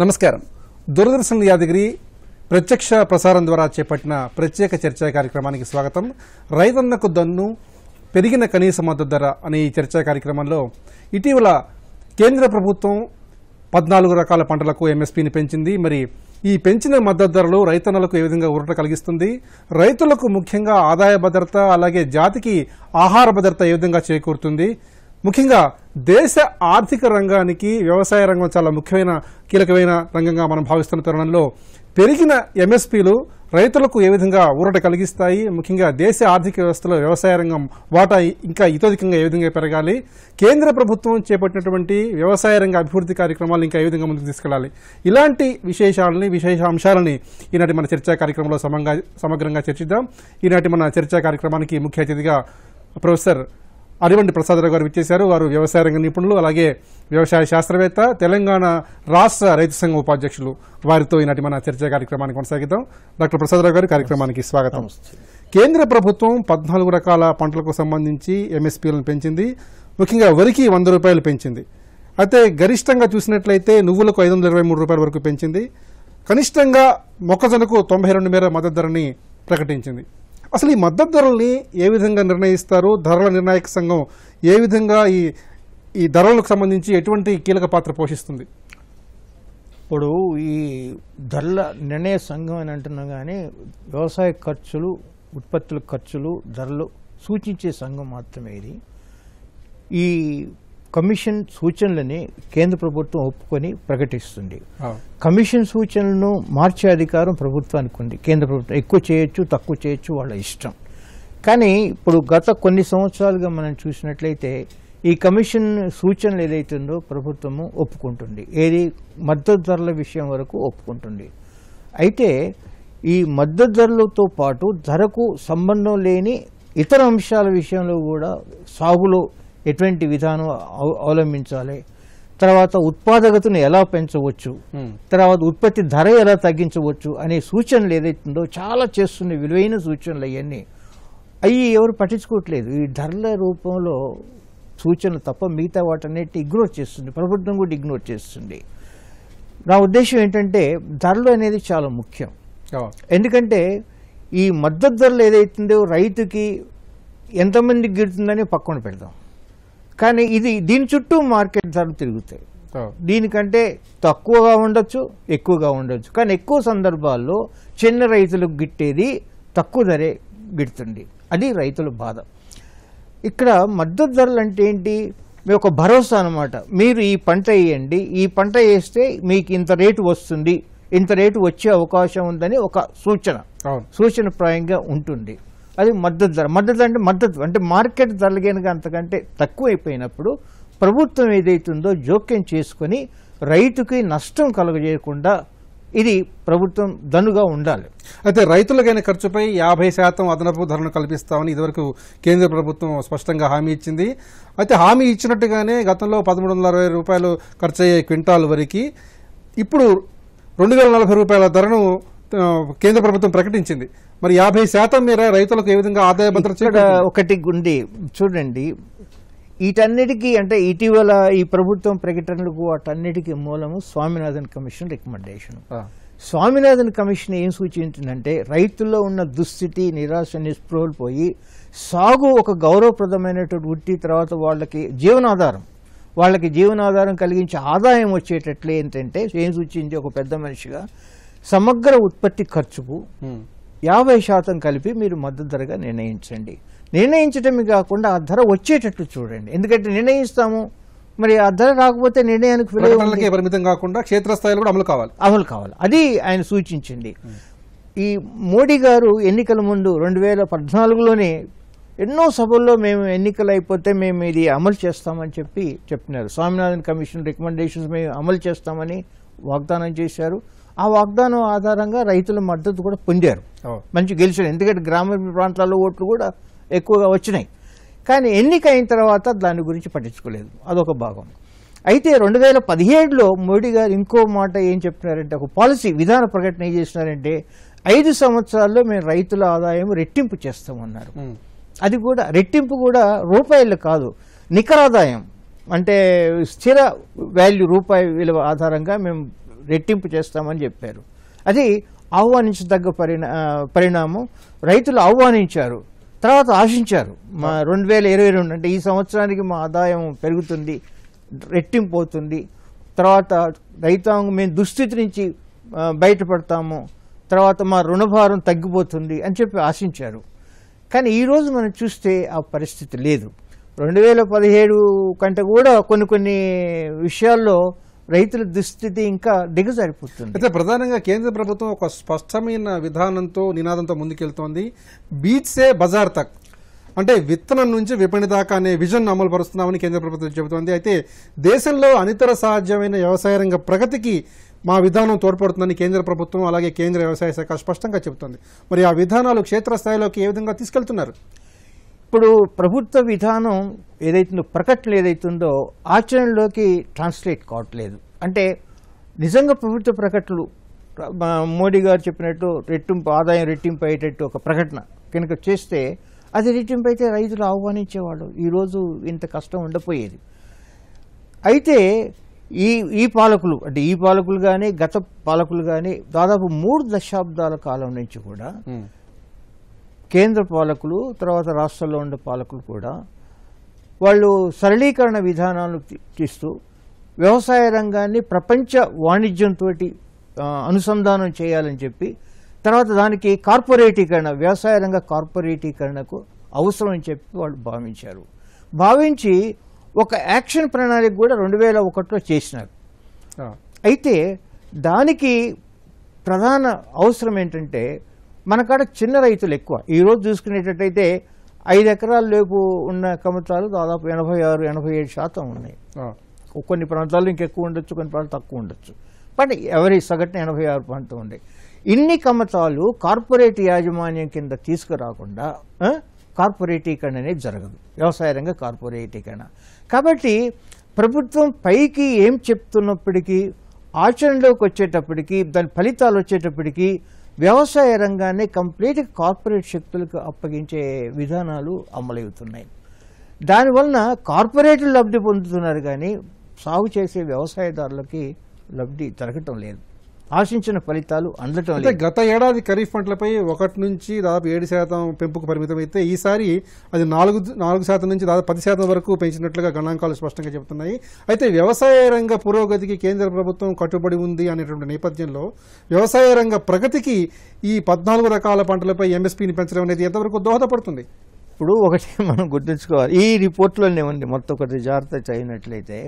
నమస్కారం దూరదర్శన్ యాదగిరి ప్రత్యక్ష ప్రసారం ద్వారా చేపట్టిన ప్రత్యేక చర్చా కార్యక్రమానికి స్వాగతం రైతన్నకు దన్ను పెరిగిన కనీస మద్దతు ధర అనే ఈ చర్చా కార్యక్రమంలో ఇటీవల కేంద్ర ప్రభుత్వం పద్నాలుగు రకాల పంటలకు ఎంఎస్పీని పెంచింది మరి ఈ పెంచిన మద్దతు ధరలు రైతన్నలకు ఏ విధంగా ఊరట కలిగిస్తుంది రైతులకు ముఖ్యంగా ఆదాయ భద్రత అలాగే జాతికి ఆహార భద్రత ఏ విధంగా చేకూరుతుంది ముఖ్యంగా దేశ ఆర్థిక రంగానికి వ్యవసాయ రంగం చాలా ముఖ్యమైన కీలకమైన రంగంగా మనం భావిస్తున్న తరుణంలో పెరిగిన ఎంఎస్పీలు రైతులకు ఏ విధంగా ఊరట కలిగిస్తాయి ముఖ్యంగా దేశ ఆర్థిక వ్యవస్థలో వ్యవసాయ రంగం వాటా ఇంకా ఇతోధికంగా ఏ విధంగా పెరగాలి కేంద్ర ప్రభుత్వం చేపట్టినటువంటి వ్యవసాయ రంగ అభివృద్ధి కార్యక్రమాలు ఇంకా ఏ విధంగా ముందుకు తీసుకెళ్లాలి ఇలాంటి విశేషాలని విశేష అంశాలని ఈనాటి మన చర్చా కార్యక్రమంలో సమంగా సమగ్రంగా చర్చిద్దాం ఈనాటి మన చర్చా కార్యక్రమానికి ముఖ్య అతిథిగా ప్రొఫెసర్ అరివంటి ప్రసాదరావు గారు విచ్చేశారు వారు వ్యవసాయ రంగ నిపుణులు అలాగే వ్యవసాయ శాస్త్రవేత్త తెలంగాణ రాష్ట్ర రైతు సంఘ ఉపాధ్యక్షులు వారితో ఈనాటి మన చర్చ కార్యక్రమాన్ని కొనసాగిద్దాం డాక్టర్ ప్రసాదరావు గారు కార్యక్రమానికి స్వాగతం కేంద్ర ప్రభుత్వం పద్నాలుగు రకాల పంటలకు సంబంధించి ఎంఎస్పీలను పెంచింది ముఖ్యంగా వరికి వంద రూపాయలు పెంచింది అయితే గరిష్టంగా చూసినట్లయితే నువ్వులకు ఐదు వందల ఇరవై మూడు రూపాయల వరకు పెంచింది కనిష్టంగా మొక్కజొన్నకు తొంభై రెండు మేర మద్దతు ధరని ప్రకటించింది అసలు ఈ మద్దతు ధరల్ని ఏ విధంగా నిర్ణయిస్తారు ధరల నిర్ణాయక సంఘం ఏ విధంగా ఈ ఈ ధరలకు సంబంధించి ఎటువంటి కీలక పాత్ర పోషిస్తుంది ఇప్పుడు ఈ ధరల నిర్ణయ సంఘం అని అంటున్నాం కానీ వ్యవసాయ ఖర్చులు ఉత్పత్తుల ఖర్చులు ధరలు సూచించే సంఘం మాత్రమే ఇది ఈ కమిషన్ సూచనలని కేంద్ర ప్రభుత్వం ఒప్పుకొని ప్రకటిస్తుంది కమిషన్ సూచనలను మార్చే అధికారం ప్రభుత్వానికి ఉంది కేంద్ర ప్రభుత్వం ఎక్కువ చేయొచ్చు తక్కువ చేయొచ్చు వాళ్ళ ఇష్టం కానీ ఇప్పుడు గత కొన్ని సంవత్సరాలుగా మనం చూసినట్లయితే ఈ కమిషన్ సూచనలు ఏదైతుందో ప్రభుత్వము ఒప్పుకుంటుంది ఏది మద్దతు ధరల విషయం వరకు ఒప్పుకుంటుంది అయితే ఈ మద్దతు ధరలతో పాటు ధరకు సంబంధం లేని ఇతర అంశాల విషయంలో కూడా సాగులో ఎటువంటి విధానం అవలంబించాలి తర్వాత ఉత్పాదకతను ఎలా పెంచవచ్చు తర్వాత ఉత్పత్తి ధర ఎలా తగ్గించవచ్చు అనే సూచనలు ఏదైతుందో చాలా చేస్తున్న విలువైన సూచనలు అవన్నీ అవి ఎవరు పట్టించుకోవట్లేదు ఈ ధరల రూపంలో సూచనలు తప్ప మిగతా వాటన్నిటి ఇగ్నోర్ చేస్తుంది ప్రభుత్వం కూడా ఇగ్నోర్ చేస్తుంది నా ఉద్దేశం ఏంటంటే ధరలు అనేది చాలా ముఖ్యం ఎందుకంటే ఈ మద్దతు ధరలు ఏదైతుందో రైతుకి ఎంతమందికి గిడుతుందని పక్కన పెడదాం కానీ ఇది దీని చుట్టూ మార్కెట్ ధరలు తిరుగుతాయి దీనికంటే తక్కువగా ఉండొచ్చు ఎక్కువగా ఉండొచ్చు కానీ ఎక్కువ సందర్భాల్లో చిన్న రైతులకు గిట్టేది తక్కువ ధరే గిడుతుంది అది రైతుల బాధ ఇక్కడ మద్దతు ధరలు అంటే ఏంటి మీ ఒక భరోసా అనమాట మీరు ఈ పంట వేయండి ఈ పంట వేస్తే మీకు ఇంత రేటు వస్తుంది ఇంత రేటు వచ్చే అవకాశం ఉందని ఒక సూచన సూచన ప్రాయంగా ఉంటుంది అది మద్దతు ధర మద్దతు అంటే మద్దతు అంటే మార్కెట్ ధరలు కనుక అంతకంటే తక్కువైపోయినప్పుడు ప్రభుత్వం ఏదైతుందో జోక్యం చేసుకొని రైతుకి నష్టం కలుగజేయకుండా ఇది ప్రభుత్వం దనుగా ఉండాలి అయితే రైతులకైన ఖర్చుపై యాభై శాతం అదనపు ధరను కల్పిస్తామని ఇదివరకు కేంద్ర ప్రభుత్వం స్పష్టంగా హామీ ఇచ్చింది అయితే హామీ ఇచ్చినట్టుగానే గతంలో పదమూడు వందల అరవై రూపాయలు ఖర్చు అయ్యే క్వింటాల్ వరకు ఇప్పుడు రెండు వేల నలభై రూపాయల ధరను కేంద్ర ప్రభుత్వం ప్రకటించింది మరి యాభై శాతం మేర రైతులకు ఏ విధంగా ఆదాయ భద్రత ఒకటి ఉంది చూడండి వీటన్నిటికీ అంటే ఇటీవల ఈ ప్రభుత్వం ప్రకటనలకు వాటన్నిటికీ మూలము Swaminathan commission recommendation Swaminathan commission ఏం సూచించిందంటే రైతుల్లో ఉన్న దుస్థితి నిరాశ నిస్పృహలు సాగు ఒక గౌరవప్రదమైనటువంటి వృత్తి తర్వాత వాళ్ళకి జీవనాధారం వాళ్ళకి జీవనాధారం కలిగించే ఆదాయం వచ్చేటట్లు ఏంటంటే ఏం సూచించి ఒక పెద్ద మనిషిగా సమగ్ర ఉత్పత్తి ఖర్చుకు యాభై శాతం కలిపి మీరు మద్దతు ధరగా నిర్ణయించండి నిర్ణయించడమే కాకుండా ఆ ధర వచ్చేటట్లు చూడండి ఎందుకంటే నిర్ణయిస్తాము మరి ఆ ధర రాకపోతే నిర్ణయానికి పరిమితం కాకుండా క్షేత్రస్థాయిలో కూడా అమలు కావాలి అమలు కావాలి అది ఆయన సూచించింది ఈ మోడీ గారు ఎన్నికల ముందు రెండు వేల పద్నాలుగులోనే ఎన్నో సభల్లో మేము ఎన్నికలు అయిపోతే మేము ఇది అమలు చేస్తామని చెప్పి చెప్పినారు స్వామినాథన్ కమిషన్ రికమెండేషన్స్ మేము అమలు చేస్తామని వాగ్దానం చేశారు ఆ వాగ్దానం ఆధారంగా రైతుల మద్దతు కూడా పొందారు మంచి గెలిచారు ఎందుకంటే గ్రామీణ ప్రాంతాల్లో ఓట్లు కూడా ఎక్కువగా వచ్చినాయి కానీ ఎన్నిక అయిన తర్వాత దాని గురించి పట్టించుకోలేదు అదొక భాగం అయితే రెండు వేల పదిహేడులో మోడీ గారు ఇంకో మాట ఏం చెప్పినారంటే ఒక పాలసీ విధాన ప్రకటన ఏం చేసినారంటే ఐదు సంవత్సరాల్లో మేము రైతుల ఆదాయం రెట్టింపు చేస్తామన్నారు అది కూడా రెట్టింపు కూడా రూపాయలు కాదు నికరాదాయం అంటే స్థిర వాల్యూ రూపాయి విలువ ఆధారంగా మేము రెట్టింపు చేస్తామని చెప్పారు అది ఆహ్వానించదగ్గ పరిణా పరిణామం రైతులు ఆహ్వానించారు తర్వాత ఆశించారు మా రెండు వేల ఇరవై రెండు అంటే ఈ సంవత్సరానికి మా ఆదాయం పెరుగుతుంది రెట్టింపు అవుతుంది తర్వాత రైతాంగం మేము దుస్థితి నుంచి బయటపడతాము తర్వాత మా రుణభారం తగ్గిపోతుంది అని చెప్పి ఆశించారు కానీ ఈరోజు మనం చూస్తే ఆ పరిస్థితి లేదు రెండు వేల పదిహేడు కంటే కూడా కొన్ని కొన్ని విషయాల్లో రైతుల దుస్థితి ఇంకా దిగజారిపోతుంది అయితే ప్రధానంగా కేంద్ర ప్రభుత్వం ఒక స్పష్టమైన విధానంతో నినాదంతో ముందుకెళ్తోంది బీచ్సే బజార్ తక్ అంటే విత్తనం నుంచి విపణి దాకా అనే విజన్ అమలు పరుస్తున్నామని కేంద్ర ప్రభుత్వం చెబుతోంది అయితే దేశంలో అనితర సాధ్యమైన వ్యవసాయ రంగ ప్రగతికి మా విధానం తోడ్పడుతుందని కేంద్ర ప్రభుత్వం అలాగే కేంద్ర వ్యవసాయ శాఖ స్పష్టంగా చెబుతోంది మరి ఆ విధానాలు క్షేత్రస్థాయిలోకి ఏ విధంగా తీసుకెళ్తున్నారు ఇప్పుడు ప్రభుత్వ విధానం ఏదైతుందో ప్రకటనలు ఏదైతుందో ఆచరణలోకి ట్రాన్స్లేట్ కావట్లేదు అంటే నిజంగా ప్రభుత్వ ప్రకటనలు మోడీ గారు చెప్పినట్టు రెట్టింపు ఆదాయం రెట్టింపు అయ్యేటట్టు ఒక ప్రకటన కనుక చేస్తే అది రెట్టింపు అయితే రైతులు ఆహ్వానించేవాళ్ళు ఈరోజు ఇంత కష్టం ఉండపోయేది అయితే ఈ ఈ పాలకులు అంటే ఈ పాలకులు కానీ గత పాలకులు కానీ దాదాపు మూడు దశాబ్దాల కాలం నుంచి కూడా కేంద్ర పాలకులు తర్వాత రాష్ట్రాల్లో ఉండే పాలకులు కూడా వాళ్ళు సరళీకరణ విధానాలు తీస్తూ వ్యవసాయ రంగాన్ని ప్రపంచ వాణిజ్యంతో అనుసంధానం చేయాలని చెప్పి తర్వాత దానికి కార్పొరేటీకరణ వ్యవసాయ రంగ కార్పొరేటీకరణకు అవసరం అని చెప్పి వాళ్ళు భావించారు భావించి ఒక యాక్షన్ ప్రణాళిక కూడా రెండు వేల ఒకటిలో చేసినారు అయితే దానికి ప్రధాన అవసరం ఏంటంటే మనకాడ చిన్న రైతులు ఎక్కువ ఈరోజు చూసుకునేటట్టయితే ఐదు ఎకరాల లోపు ఉన్న కమిటాలు దాదాపు ఎనభై ఆరు ఎనభై ఏడు శాతం ఉన్నాయి కొన్ని ప్రాంతాల్లో ఇంకెక్కువ ఉండొచ్చు కొన్ని ప్రాంతాలు తక్కువ ఉండొచ్చు బట్ ఎవరి సగటున ఎనభై ఆరు ప్రాంతం ఉండే ఇన్ని కమతాలు కార్పొరేట్ యాజమాన్యం కింద తీసుకురాకుండా కార్పొరేటీకరణ అనేది జరగదు వ్యవసాయ రంగ కార్పొరేటీకరణ కాబట్టి ప్రభుత్వం పైకి ఏం చెప్తున్నప్పటికీ ఆచరణలోకి వచ్చేటప్పటికీ దాని ఫలితాలు వచ్చేటప్పటికీ వ్యవసాయ రంగాన్ని కంప్లీట్గా కార్పొరేట్ శక్తులకు అప్పగించే విధానాలు అమలవుతున్నాయి దానివలన కార్పొరేట్లు లబ్ధి పొందుతున్నారు కానీ సాగు చేసే వ్యవసాయదారులకి లబ్ధి దొరకటం లేదు ఆశించిన ఫలితాలు అందటం అంటే గత ఏడాది ఖరీఫ్ పంటలపై ఒకటి నుంచి దాదాపు ఏడు శాతం పెంపుకు పరిమితం అయితే ఈసారి అది నాలుగు నాలుగు శాతం నుంచి దాదాపు పది శాతం వరకు పెంచినట్లుగా గణాంకాలు స్పష్టంగా చెబుతున్నాయి అయితే వ్యవసాయ రంగ పురోగతికి కేంద్ర ప్రభుత్వం కట్టుబడి ఉంది అనేటువంటి నేపథ్యంలో వ్యవసాయ రంగ ప్రగతికి ఈ పద్నాలుగు రకాల పంటలపై ఎంఎస్పీని పెంచడం అనేది ఎంతవరకు దోహదపడుతుంది ఇప్పుడు ఒకటి మనం గుర్తుంచుకోవాలి ఈ రిపోర్ట్లోనే ఉంది మొత్తం ఒకటి జాగ్రత్త చేయనట్లయితే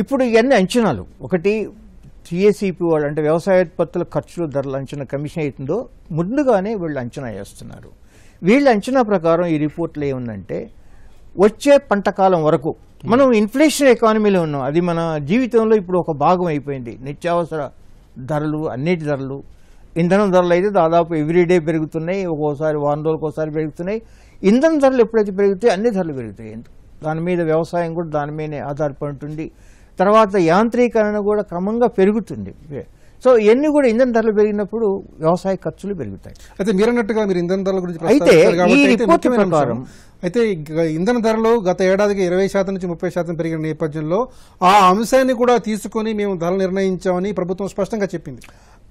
ఇప్పుడు ఇవన్నీ అంచనాలు ఒకటి టీఏసీపీ వాళ్ళు అంటే వ్యవసాయోత్పత్తుల ఖర్చులు ధరల అంచనా కమిషన్ అవుతుందో ముందుగానే వీళ్ళు అంచనా వేస్తున్నారు వీళ్ళ అంచనా ప్రకారం ఈ రిపోర్ట్లు ఏముందంటే వచ్చే పంట కాలం వరకు మనం ఇన్ఫ్లేషన్ ఎకానమీలో ఉన్నాం అది మన జీవితంలో ఇప్పుడు ఒక భాగం అయిపోయింది నిత్యావసర ధరలు అన్నిటి ధరలు ఇంధనం ధరలు అయితే దాదాపు ఎవ్రీడే పెరుగుతున్నాయి ఒక్కోసారి వారం రోజులకు ఒకసారి పెరుగుతున్నాయి ఇంధనం ధరలు ఎప్పుడైతే పెరుగుతాయి అన్ని ధరలు పెరుగుతాయి దాని మీద వ్యవసాయం కూడా దాని మీదనే ఆధారపడి ఉంటుంది తర్వాత యాంత్రీకరణ కూడా క్రమంగా పెరుగుతుంది సో ఇవన్నీ కూడా ఇంధన ధరలు పెరిగినప్పుడు వ్యవసాయ ఖర్చులు పెరుగుతాయి అయితే అన్నట్టుగా మీరు ఇంధన ధరల గురించి అయితే అయితే ఇంధన ధరలు గత ఏడాదికి ఇరవై శాతం నుంచి ముప్పై శాతం పెరిగిన నేపథ్యంలో ఆ అంశాన్ని కూడా తీసుకొని మేము ధరలు నిర్ణయించామని ప్రభుత్వం స్పష్టంగా చెప్పింది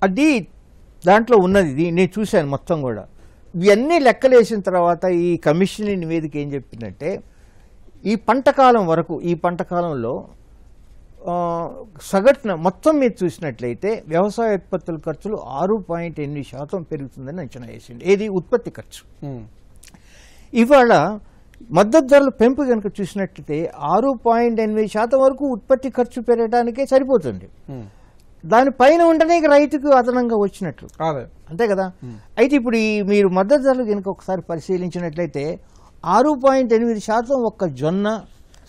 అది దాంట్లో ఉన్నది ఇది నేను చూశాను మొత్తం కూడా ఇవన్నీ లెక్కలేసిన తర్వాత ఈ కమిషన్ నివేదిక ఏం చెప్పిందంటే ఈ పంటకాలం వరకు ఈ పంటకాలంలో సగటున మొత్తం మీరు చూసినట్లయితే వ్యవసాయ ఉత్పత్తుల ఖర్చులు ఆరు పాయింట్ ఎనిమిది శాతం పెరుగుతుందని అంచనా వేసింది ఏది ఉత్పత్తి ఖర్చు ఇవాళ మద్దతు ధరల పెంపు కనుక చూసినట్లయితే ఆరు పాయింట్ ఎనిమిది శాతం వరకు ఉత్పత్తి ఖర్చు పెరగడానికే సరిపోతుంది దానిపైన ఉండనే రైతుకు అదనంగా వచ్చినట్లు అంతే కదా అయితే ఇప్పుడు ఈ మీరు మద్దతు ధరలు కనుక ఒకసారి పరిశీలించినట్లయితే ఆరు పాయింట్ ఎనిమిది శాతం ఒక్క జొన్న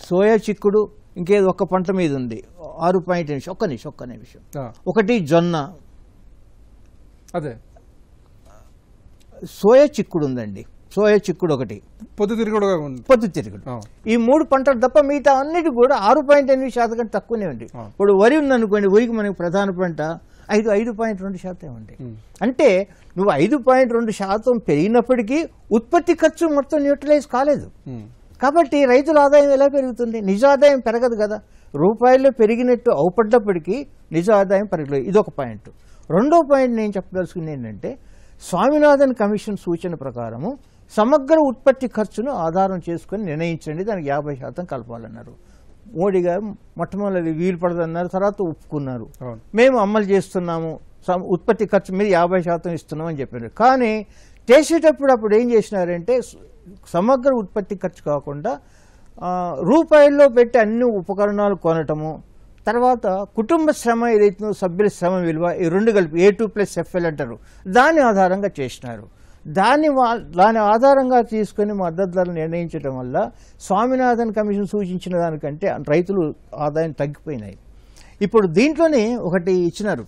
సోయా చిక్కుడు ఇంకేదో ఒక్క పంట మీద ఉంది ఆరు పాయింట్ నిమిషం ఒక్క నిమిషం ఒక్క నిమిషం ఒకటి జొన్న అదే సోయా చిక్కుడు ఉందండి సోయా చిక్కుడు ఒకటి పొద్దు తిరుగుడు పొద్దు తిరుగుడు ఈ మూడు పంటలు తప్ప మిగతా అన్నిటి కూడా ఆరు పాయింట్ ఎనిమిది శాతం కంటే తక్కువనే ఉంది ఇప్పుడు వరి ఉందనుకోండి వరికి మనకి ప్రధాన పంట ఐదు ఐదు పాయింట్ రెండు శాతం ఉంది అంటే నువ్వు ఐదు పాయింట్ రెండు శాతం పెరిగినప్పటికీ ఉత్పత్తి ఖర్చు మొత్తం న్యూట్రలైజ్ కాలేదు కాబట్టి రైతుల ఆదాయం ఎలా పెరుగుతుంది నిజ ఆదాయం పెరగదు కదా రూపాయలు పెరిగినట్టు అవుపడ్డప్పటికీ నిజ ఆదాయం పెరగలేదు ఇదొక పాయింట్ రెండో పాయింట్ నేను చెప్పదలుచుకుంది ఏంటంటే స్వామినాథన్ కమిషన్ సూచన ప్రకారము సమగ్ర ఉత్పత్తి ఖర్చును ఆధారం చేసుకుని నిర్ణయించండి దానికి యాభై శాతం కలపాలన్నారు మోడీ గారు మొట్టమొదటి వీలు పడదన్నారు తర్వాత ఒప్పుకున్నారు మేము అమలు చేస్తున్నాము ఉత్పత్తి ఖర్చు మీద యాభై శాతం ఇస్తున్నామని చెప్పారు కానీ చేసేటప్పుడు అప్పుడు ఏం చేసినారంటే సమగ్ర ఉత్పత్తి ఖర్చు కాకుండా రూపాయల్లో పెట్టి అన్ని ఉపకరణాలు కొనటము తర్వాత కుటుంబ శ్రమ ఏదైతుందో సభ్యుల శ్రమ విలువ ఈ రెండు కలిపి ఏ టూ ప్లస్ ఎఫ్ఎల్ అంటారు దాని ఆధారంగా చేసినారు దాని దాని ఆధారంగా తీసుకొని మద్దతు ధరలు నిర్ణయించడం వల్ల స్వామినాథన్ కమిషన్ సూచించిన దానికంటే రైతులు ఆదాయం తగ్గిపోయినాయి ఇప్పుడు దీంట్లోనే ఒకటి ఇచ్చినారు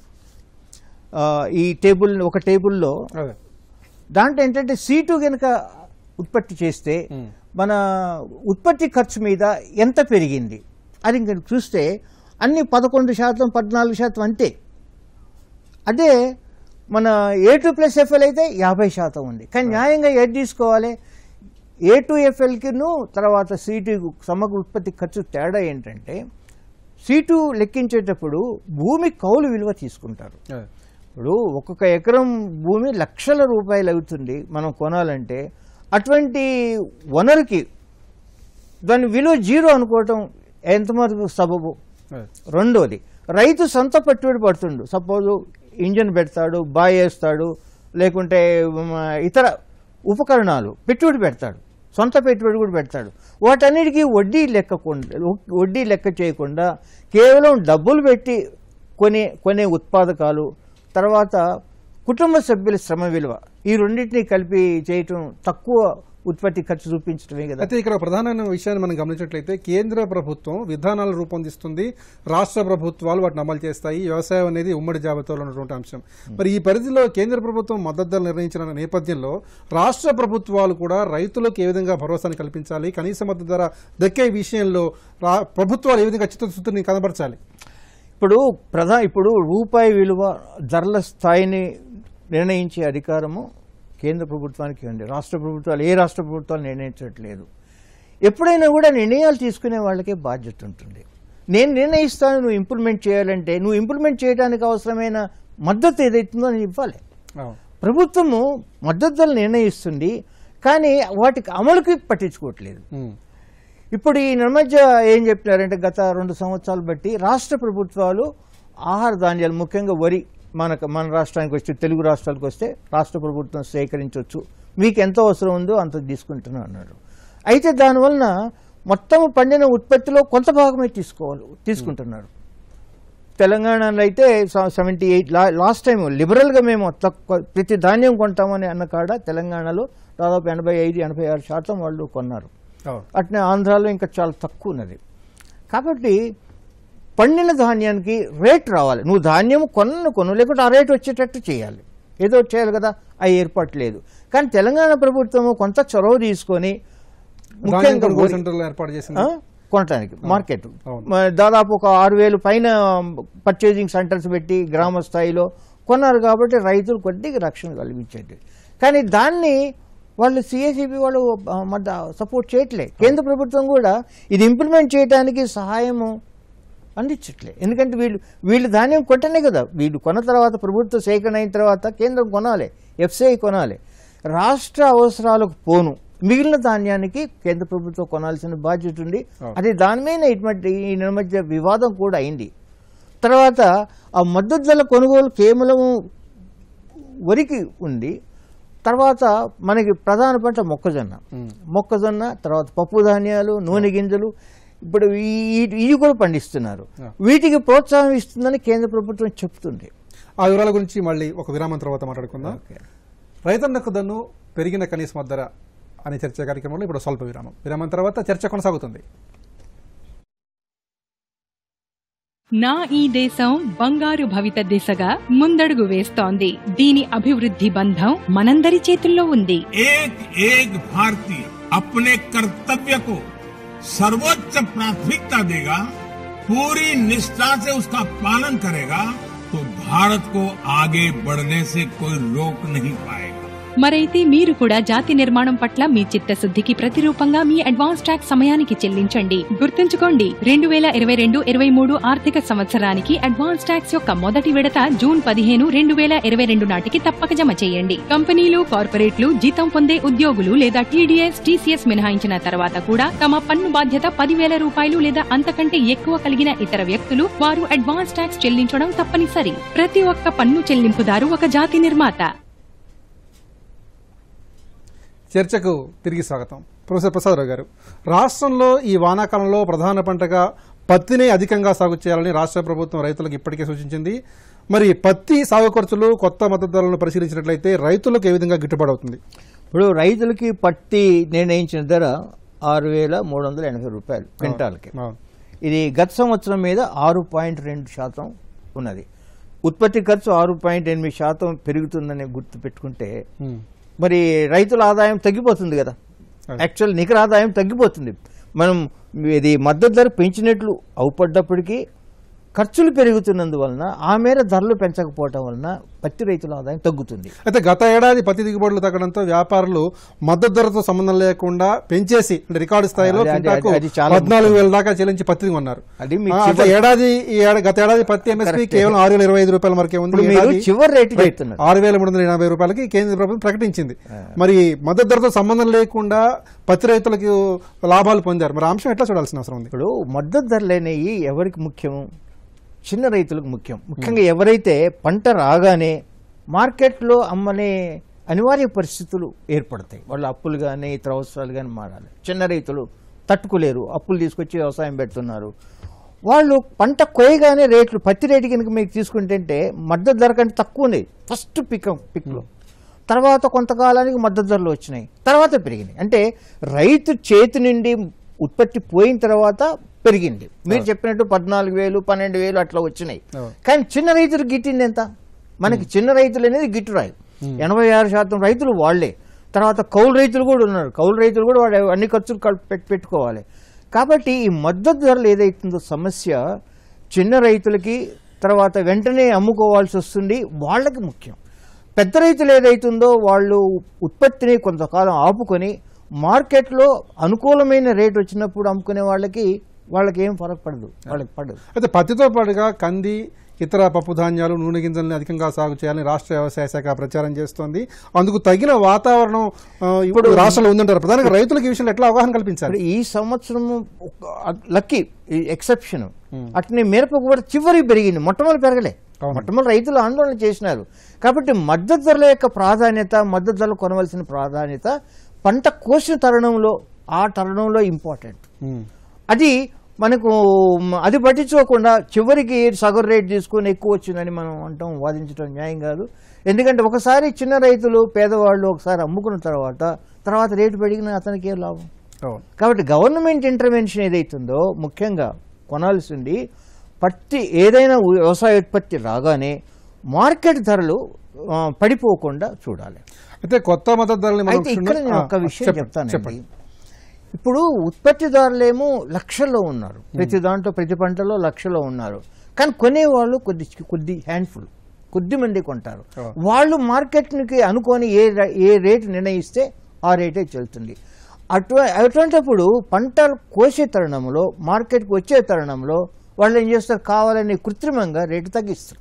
ఈ టేబుల్ ఒక టేబుల్లో దాంట్లో ఏంటంటే సీటు కనుక ఉత్పత్తి చేస్తే మన ఉత్పత్తి ఖర్చు మీద ఎంత పెరిగింది అది ఇంక చూస్తే అన్ని పదకొండు శాతం పద్నాలుగు శాతం అంతే అదే మన ఏ టూ ప్లస్ ఎఫ్ఎల్ అయితే యాభై శాతం ఉంది కానీ న్యాయంగా ఏది తీసుకోవాలి ఏ టూ ఎఫ్ఎల్కిను తర్వాత సి సమగ్ర ఉత్పత్తి ఖర్చు తేడా ఏంటంటే సి లెక్కించేటప్పుడు భూమి కౌలు విలువ తీసుకుంటారు ఇప్పుడు ఒక్కొక్క ఎకరం భూమి లక్షల రూపాయలు అవుతుంది మనం కొనాలంటే అటువంటి వనరుకి దాని విలువ జీరో అనుకోవటం ఎంతమంది సబబు రెండోది రైతు సొంత పెట్టుబడి పడుతుండు సపోజు ఇంజన్ పెడతాడు బాయ్ వేస్తాడు లేకుంటే ఇతర ఉపకరణాలు పెట్టుబడి పెడతాడు సొంత పెట్టుబడి కూడా పెడతాడు వాటన్నిటికీ వడ్డీ లెక్కకుండా వడ్డీ లెక్క చేయకుండా కేవలం డబ్బులు పెట్టి కొనే కొనే ఉత్పాదకాలు తర్వాత కుటుంబ సభ్యుల శ్రమ విలువ ఈ రెండింటినీ కలిపి చేయటం తక్కువ ఉత్పత్తి ఖర్చు చూపించడమే కదా అయితే ఇక్కడ ప్రధానమైన విషయాన్ని మనం గమనించినట్లయితే కేంద్ర ప్రభుత్వం విధానాలు రూపొందిస్తుంది రాష్ట్ర ప్రభుత్వాలు వాటిని అమలు చేస్తాయి వ్యవసాయం అనేది ఉమ్మడి జాబితాలో ఉన్నటువంటి అంశం మరి ఈ పరిధిలో కేంద్ర ప్రభుత్వం మద్దతు నిర్ణయించిన నేపథ్యంలో రాష్ట్ర ప్రభుత్వాలు కూడా రైతులకు ఏ విధంగా భరోసాను కల్పించాలి కనీస మద్దతు ధర దక్కే విషయంలో ప్రభుత్వాలు ఏ విధంగా చిత్తశుద్ధిని కనబరచాలి ఇప్పుడు ప్రధాన ఇప్పుడు రూపాయి విలువ ధరల స్థాయిని నిర్ణయించే అధికారము కేంద్ర ప్రభుత్వానికి ఉంది రాష్ట్ర ప్రభుత్వాలు ఏ రాష్ట్ర ప్రభుత్వాలు నిర్ణయించట్లేదు ఎప్పుడైనా కూడా నిర్ణయాలు తీసుకునే వాళ్ళకే బాధ్యత ఉంటుంది నేను నిర్ణయిస్తాను నువ్వు ఇంప్లిమెంట్ చేయాలంటే నువ్వు ఇంప్లిమెంట్ చేయడానికి అవసరమైన మద్దతు ఏదైతుందో నేను ఇవ్వాలి ప్రభుత్వము మద్దతు నిర్ణయిస్తుంది కానీ వాటికి అమలుకి పట్టించుకోవట్లేదు ఇప్పుడు ఈ నిర్మధ్య ఏం చెప్పినారంటే గత రెండు సంవత్సరాలు బట్టి రాష్ట్ర ప్రభుత్వాలు ఆహార ధాన్యాలు ముఖ్యంగా వరి మనకు మన రాష్ట్రానికి వస్తే తెలుగు రాష్ట్రాలకు వస్తే రాష్ట్ర ప్రభుత్వం సేకరించవచ్చు మీకు ఎంత అవసరం ఉందో అంత తీసుకుంటున్నాం అన్నారు అయితే దానివలన మొత్తం పండిన ఉత్పత్తిలో కొంత భాగమే తీసుకోవాలి తీసుకుంటున్నారు తెలంగాణలో అయితే సెవెంటీ ఎయిట్ లాస్ట్ టైం లిబరల్గా మేము తక్కువ ప్రతి ధాన్యం కొంటామని అన్న కాడ తెలంగాణలో దాదాపు ఎనభై ఐదు ఎనభై ఆరు శాతం వాళ్ళు కొన్నారు అట్నే ఆంధ్రాలో ఇంకా చాలా తక్కువ ఉన్నది కాబట్టి పండిన ధాన్యానికి రేట్ రావాలి నువ్వు ధాన్యం కొనను కొను లేకుంటే ఆ రేట్ వచ్చేటట్టు చేయాలి ఏదో చేయాలి కదా ఆ ఏర్పాటు లేదు కానీ తెలంగాణ ప్రభుత్వం కొంత చొరవ తీసుకొని ముఖ్యంగా కొనటానికి మార్కెట్ దాదాపు ఒక ఆరు వేలు పైన పర్చేజింగ్ సెంటర్స్ పెట్టి గ్రామ స్థాయిలో కొన్నారు కాబట్టి రైతులు కొద్దిగా రక్షణ కల్పించండి కానీ దాన్ని వాళ్ళు సిఎసిబి వాళ్ళు మధ్య సపోర్ట్ చేయట్లేదు కేంద్ర ప్రభుత్వం కూడా ఇది ఇంప్లిమెంట్ చేయడానికి సహాయము పండించట్లే ఎందుకంటే వీళ్ళు వీళ్ళు ధాన్యం కొట్టనే కదా వీళ్ళు కొన్న తర్వాత ప్రభుత్వం సేకరణ అయిన తర్వాత కేంద్రం కొనాలి ఎఫ్సిఐ కొనాలి రాష్ట్ర అవసరాలకు పోను మిగిలిన ధాన్యానికి కేంద్ర ప్రభుత్వం కొనాల్సిన బాధ్యత ఉంది అది దాని మీద ఇటువంటి ఈ మధ్య వివాదం కూడా అయింది తర్వాత ఆ మద్దతు ధర కొనుగోలు కేవలం వరికి ఉంది తర్వాత మనకి ప్రధాన పంట మొక్కజొన్న మొక్కజొన్న తర్వాత పప్పు ధాన్యాలు నూనె గింజలు ఇప్పుడు ఇవి కూడా పండిస్తున్నారు వీటికి ప్రోత్సాహం ఇస్తుందని కేంద్ర ప్రభుత్వం చెప్తుంది ఆ వివరాల గురించి మళ్ళీ ఒక విరామం తర్వాత మాట్లాడుకుందాం రైతన్నకు దన్ను పెరిగిన కనీస మద్దర అనే చర్చ కార్యక్రమంలో ఇప్పుడు స్వల్ప విరామం విరామం తర్వాత చర్చ కొనసాగుతుంది నా ఈ దేశం బంగారు భవిత దిశగా ముందడుగు వేస్తోంది దీని అభివృద్ధి బంధం మనందరి చేతుల్లో ఉంది ఏక్ ఏక్ భారతీయ అప్నే కర్తవ్యకు सर्वोच्च प्राथमिकता देगा पूरी निष्ठा से उसका पालन करेगा तो भारत को आगे बढ़ने से कोई रोक नहीं पाएगा మరైతే మీరు కూడా జాతి నిర్మాణం పట్ల మీ చిత్తశుద్ధికి ప్రతిరూపంగా మీ అడ్వాన్స్ ట్యాక్స్ సమయానికి చెల్లించండి గుర్తుంచుకోండి రెండు వేల ఇరవై రెండు ఇరవై మూడు ఆర్థిక సంవత్సరానికి అడ్వాన్స్ ట్యాక్స్ యొక్క మొదటి విడత జూన్ పదిహేను రెండు వేల ఇరవై రెండు నాటికి తప్పక జమ చేయండి కంపెనీలు కార్పొరేట్లు జీతం పొందే ఉద్యోగులు లేదా టీడీఎస్ టీసీఎస్ మినహాయించిన తర్వాత కూడా తమ పన్ను బాధ్యత పదివేల రూపాయలు లేదా అంతకంటే ఎక్కువ కలిగిన ఇతర వ్యక్తులు వారు అడ్వాన్స్ ట్యాక్స్ చెల్లించడం తప్పనిసరి ప్రతి ఒక్క పన్ను చెల్లింపుదారు ఒక జాతి నిర్మాత చర్చకు తిరిగి స్వాగతం ప్రొఫెసర్ ప్రసాదరావు గారు రాష్ట్రంలో ఈ వానాకాలంలో ప్రధాన పంటగా పత్తిని అధికంగా సాగు చేయాలని రాష్ట్ర ప్రభుత్వం రైతులకు ఇప్పటికే సూచించింది మరి పత్తి సాగు ఖర్చులు కొత్త మద్దతు పరిశీలించినట్లయితే రైతులకు ఏ విధంగా గిట్టుబాటు అవుతుంది ఇప్పుడు రైతులకి పత్తి నిర్ణయించిన ధర ఆరు వేల మూడు వందల ఎనభై రూపాయలు క్వింటాల్కి ఇది గత సంవత్సరం మీద ఆరు పాయింట్ రెండు శాతం ఉన్నది ఉత్పత్తి ఖర్చు ఆరు పాయింట్ ఎనిమిది శాతం పెరుగుతుందని గుర్తు పెట్టుకుంటే మరి రైతుల ఆదాయం తగ్గిపోతుంది కదా యాక్చువల్ నికర ఆదాయం తగ్గిపోతుంది మనం ఇది మద్దతు ధర పెంచినట్లు అవుపడ్డప్పటికీ ఖర్చులు పెరుగుతున్నందువలన ఆ మేర ధరలు పెంచకపోవటం వలన పత్తి రైతుల ఆదాయం తగ్గుతుంది అయితే గత ఏడాది పత్తి దిగుబడులు తగ్గడంతో వ్యాపారులు మద్దతు ధరతో సంబంధం లేకుండా పెంచేసి అంటే రికార్డు స్థాయిలో పద్నాలుగు వేల దాకా చెల్లించి పత్తి కొన్నారు ఏడాది గత ఏడాది పత్తి ఎంఎస్పీ కేవలం ఆరు వేల ఇరవై ఐదు రూపాయల వరకే ఉంది చివరి రేటు ఆరు వేల మూడు వందల ఎనభై రూపాయలకి కేంద్ర ప్రభుత్వం ప్రకటించింది మరి మద్దతు ధరతో సంబంధం లేకుండా పత్తి రైతులకు లాభాలు పొందారు మరి అంశం ఎట్లా చూడాల్సిన అవసరం ఉంది ఇప్పుడు మద్దతు ధరలు అనేవి ఎవరికి ముఖ్యం చిన్న రైతులకు ముఖ్యం ముఖ్యంగా ఎవరైతే పంట రాగానే మార్కెట్లో అమ్మనే అనివార్య పరిస్థితులు ఏర్పడతాయి వాళ్ళ అప్పులు కానీ ఇతర అవసరాలు కానీ మారాలి చిన్న రైతులు తట్టుకోలేరు అప్పులు తీసుకొచ్చి వ్యవసాయం పెడుతున్నారు వాళ్ళు పంట కొయ్యగానే రేట్లు పత్తి రేటు కనుక మీకు తీసుకుంటే మద్దతు ధర కంటే తక్కువ ఉంది ఫస్ట్ పిక్ పిక్లో తర్వాత కొంతకాలానికి మద్దతు ధరలు వచ్చినాయి తర్వాత పెరిగినాయి అంటే రైతు చేతి నుండి ఉత్పత్తి పోయిన తర్వాత పెరిగింది మీరు చెప్పినట్టు పద్నాలుగు వేలు పన్నెండు వేలు అట్లా వచ్చినాయి కానీ చిన్న రైతులు గిట్టింది ఎంత మనకి చిన్న రైతులు అనేది గిట్టురాయి ఎనభై ఆరు శాతం రైతులు వాళ్లే తర్వాత కౌలు రైతులు కూడా ఉన్నారు కౌలు రైతులు కూడా వాడు అన్ని ఖర్చులు పెట్టుకోవాలి కాబట్టి ఈ మద్దతు ధరలు ఏదైతుందో సమస్య చిన్న రైతులకి తర్వాత వెంటనే అమ్ముకోవాల్సి వస్తుంది వాళ్ళకి ముఖ్యం పెద్ద రైతులు ఏదైతుందో వాళ్ళు ఉత్పత్తిని కొంతకాలం ఆపుకొని మార్కెట్లో అనుకూలమైన రేట్ వచ్చినప్పుడు అమ్ముకునే వాళ్ళకి వాళ్ళకి ఏం ఫరక్ పడదు వాళ్ళకి పడదు అయితే పత్తితో పాటుగా కంది ఇతర పప్పు ధాన్యాలు నూనె గింజలను అధికంగా సాగు చేయాలని రాష్ట్ర వ్యవసాయ శాఖ ప్రచారం చేస్తోంది అందుకు తగిన వాతావరణం ఇప్పుడు రాష్ట్రంలో ఉందంటారు ప్రధానంగా రైతులకు ఈ విషయంలో ఎట్లా అవగాహన కల్పించాలి ఈ సంవత్సరం లక్కీ ఎక్సెప్షన్ hmm. అట్నే మేరపు కూడా చివరి పెరిగింది మొట్టమొదటి పెరగలే మొట్టమొదటి రైతులు ఆందోళన చేసినారు కాబట్టి మద్దతు ధరల యొక్క ప్రాధాన్యత మద్దతు ధరలు కొనవలసిన ప్రాధాన్యత పంట కోసిన తరుణంలో ఆ తరుణంలో ఇంపార్టెంట్ hmm. అది మనకు అది పట్టించుకోకుండా చివరికి సగం రేట్ తీసుకొని ఎక్కువ వచ్చిందని మనం అంటాం వాదించడం న్యాయం కాదు ఎందుకంటే ఒకసారి చిన్న రైతులు పేదవాళ్ళు ఒకసారి అమ్ముకున్న తర్వాత తర్వాత రేటు పెరిగిన అతనికి ఏం లాభం కాబట్టి గవర్నమెంట్ ఇంటర్వెన్షన్ ఏదైతుందో ముఖ్యంగా కొనాల్సింది పత్తి ఏదైనా వ్యవసాయ ఉత్పత్తి రాగానే మార్కెట్ ధరలు పడిపోకుండా చూడాలి అయితే కొత్త మద్దతుదారులు అయితే ఇక్కడ నేను ఒక విషయం చెప్పండి ఇప్పుడు ఉత్పత్తిదారులేమో లక్షల్లో ఉన్నారు ప్రతి దాంట్లో ప్రతి పంటలో లక్షలో ఉన్నారు కానీ కొనేవాళ్ళు కొద్ది కొద్ది హ్యాండ్ఫుల్ కొద్ది మంది కొంటారు వాళ్ళు మార్కెట్కి అనుకొని ఏ ఏ రేటు నిర్ణయిస్తే ఆ రేటే చెల్తుంది అటు అటువంటిప్పుడు పంటలు కోసే తరుణంలో మార్కెట్కి వచ్చే తరుణంలో వాళ్ళు ఏం చేస్తారు కావాలని కృత్రిమంగా రేటు తగ్గిస్తారు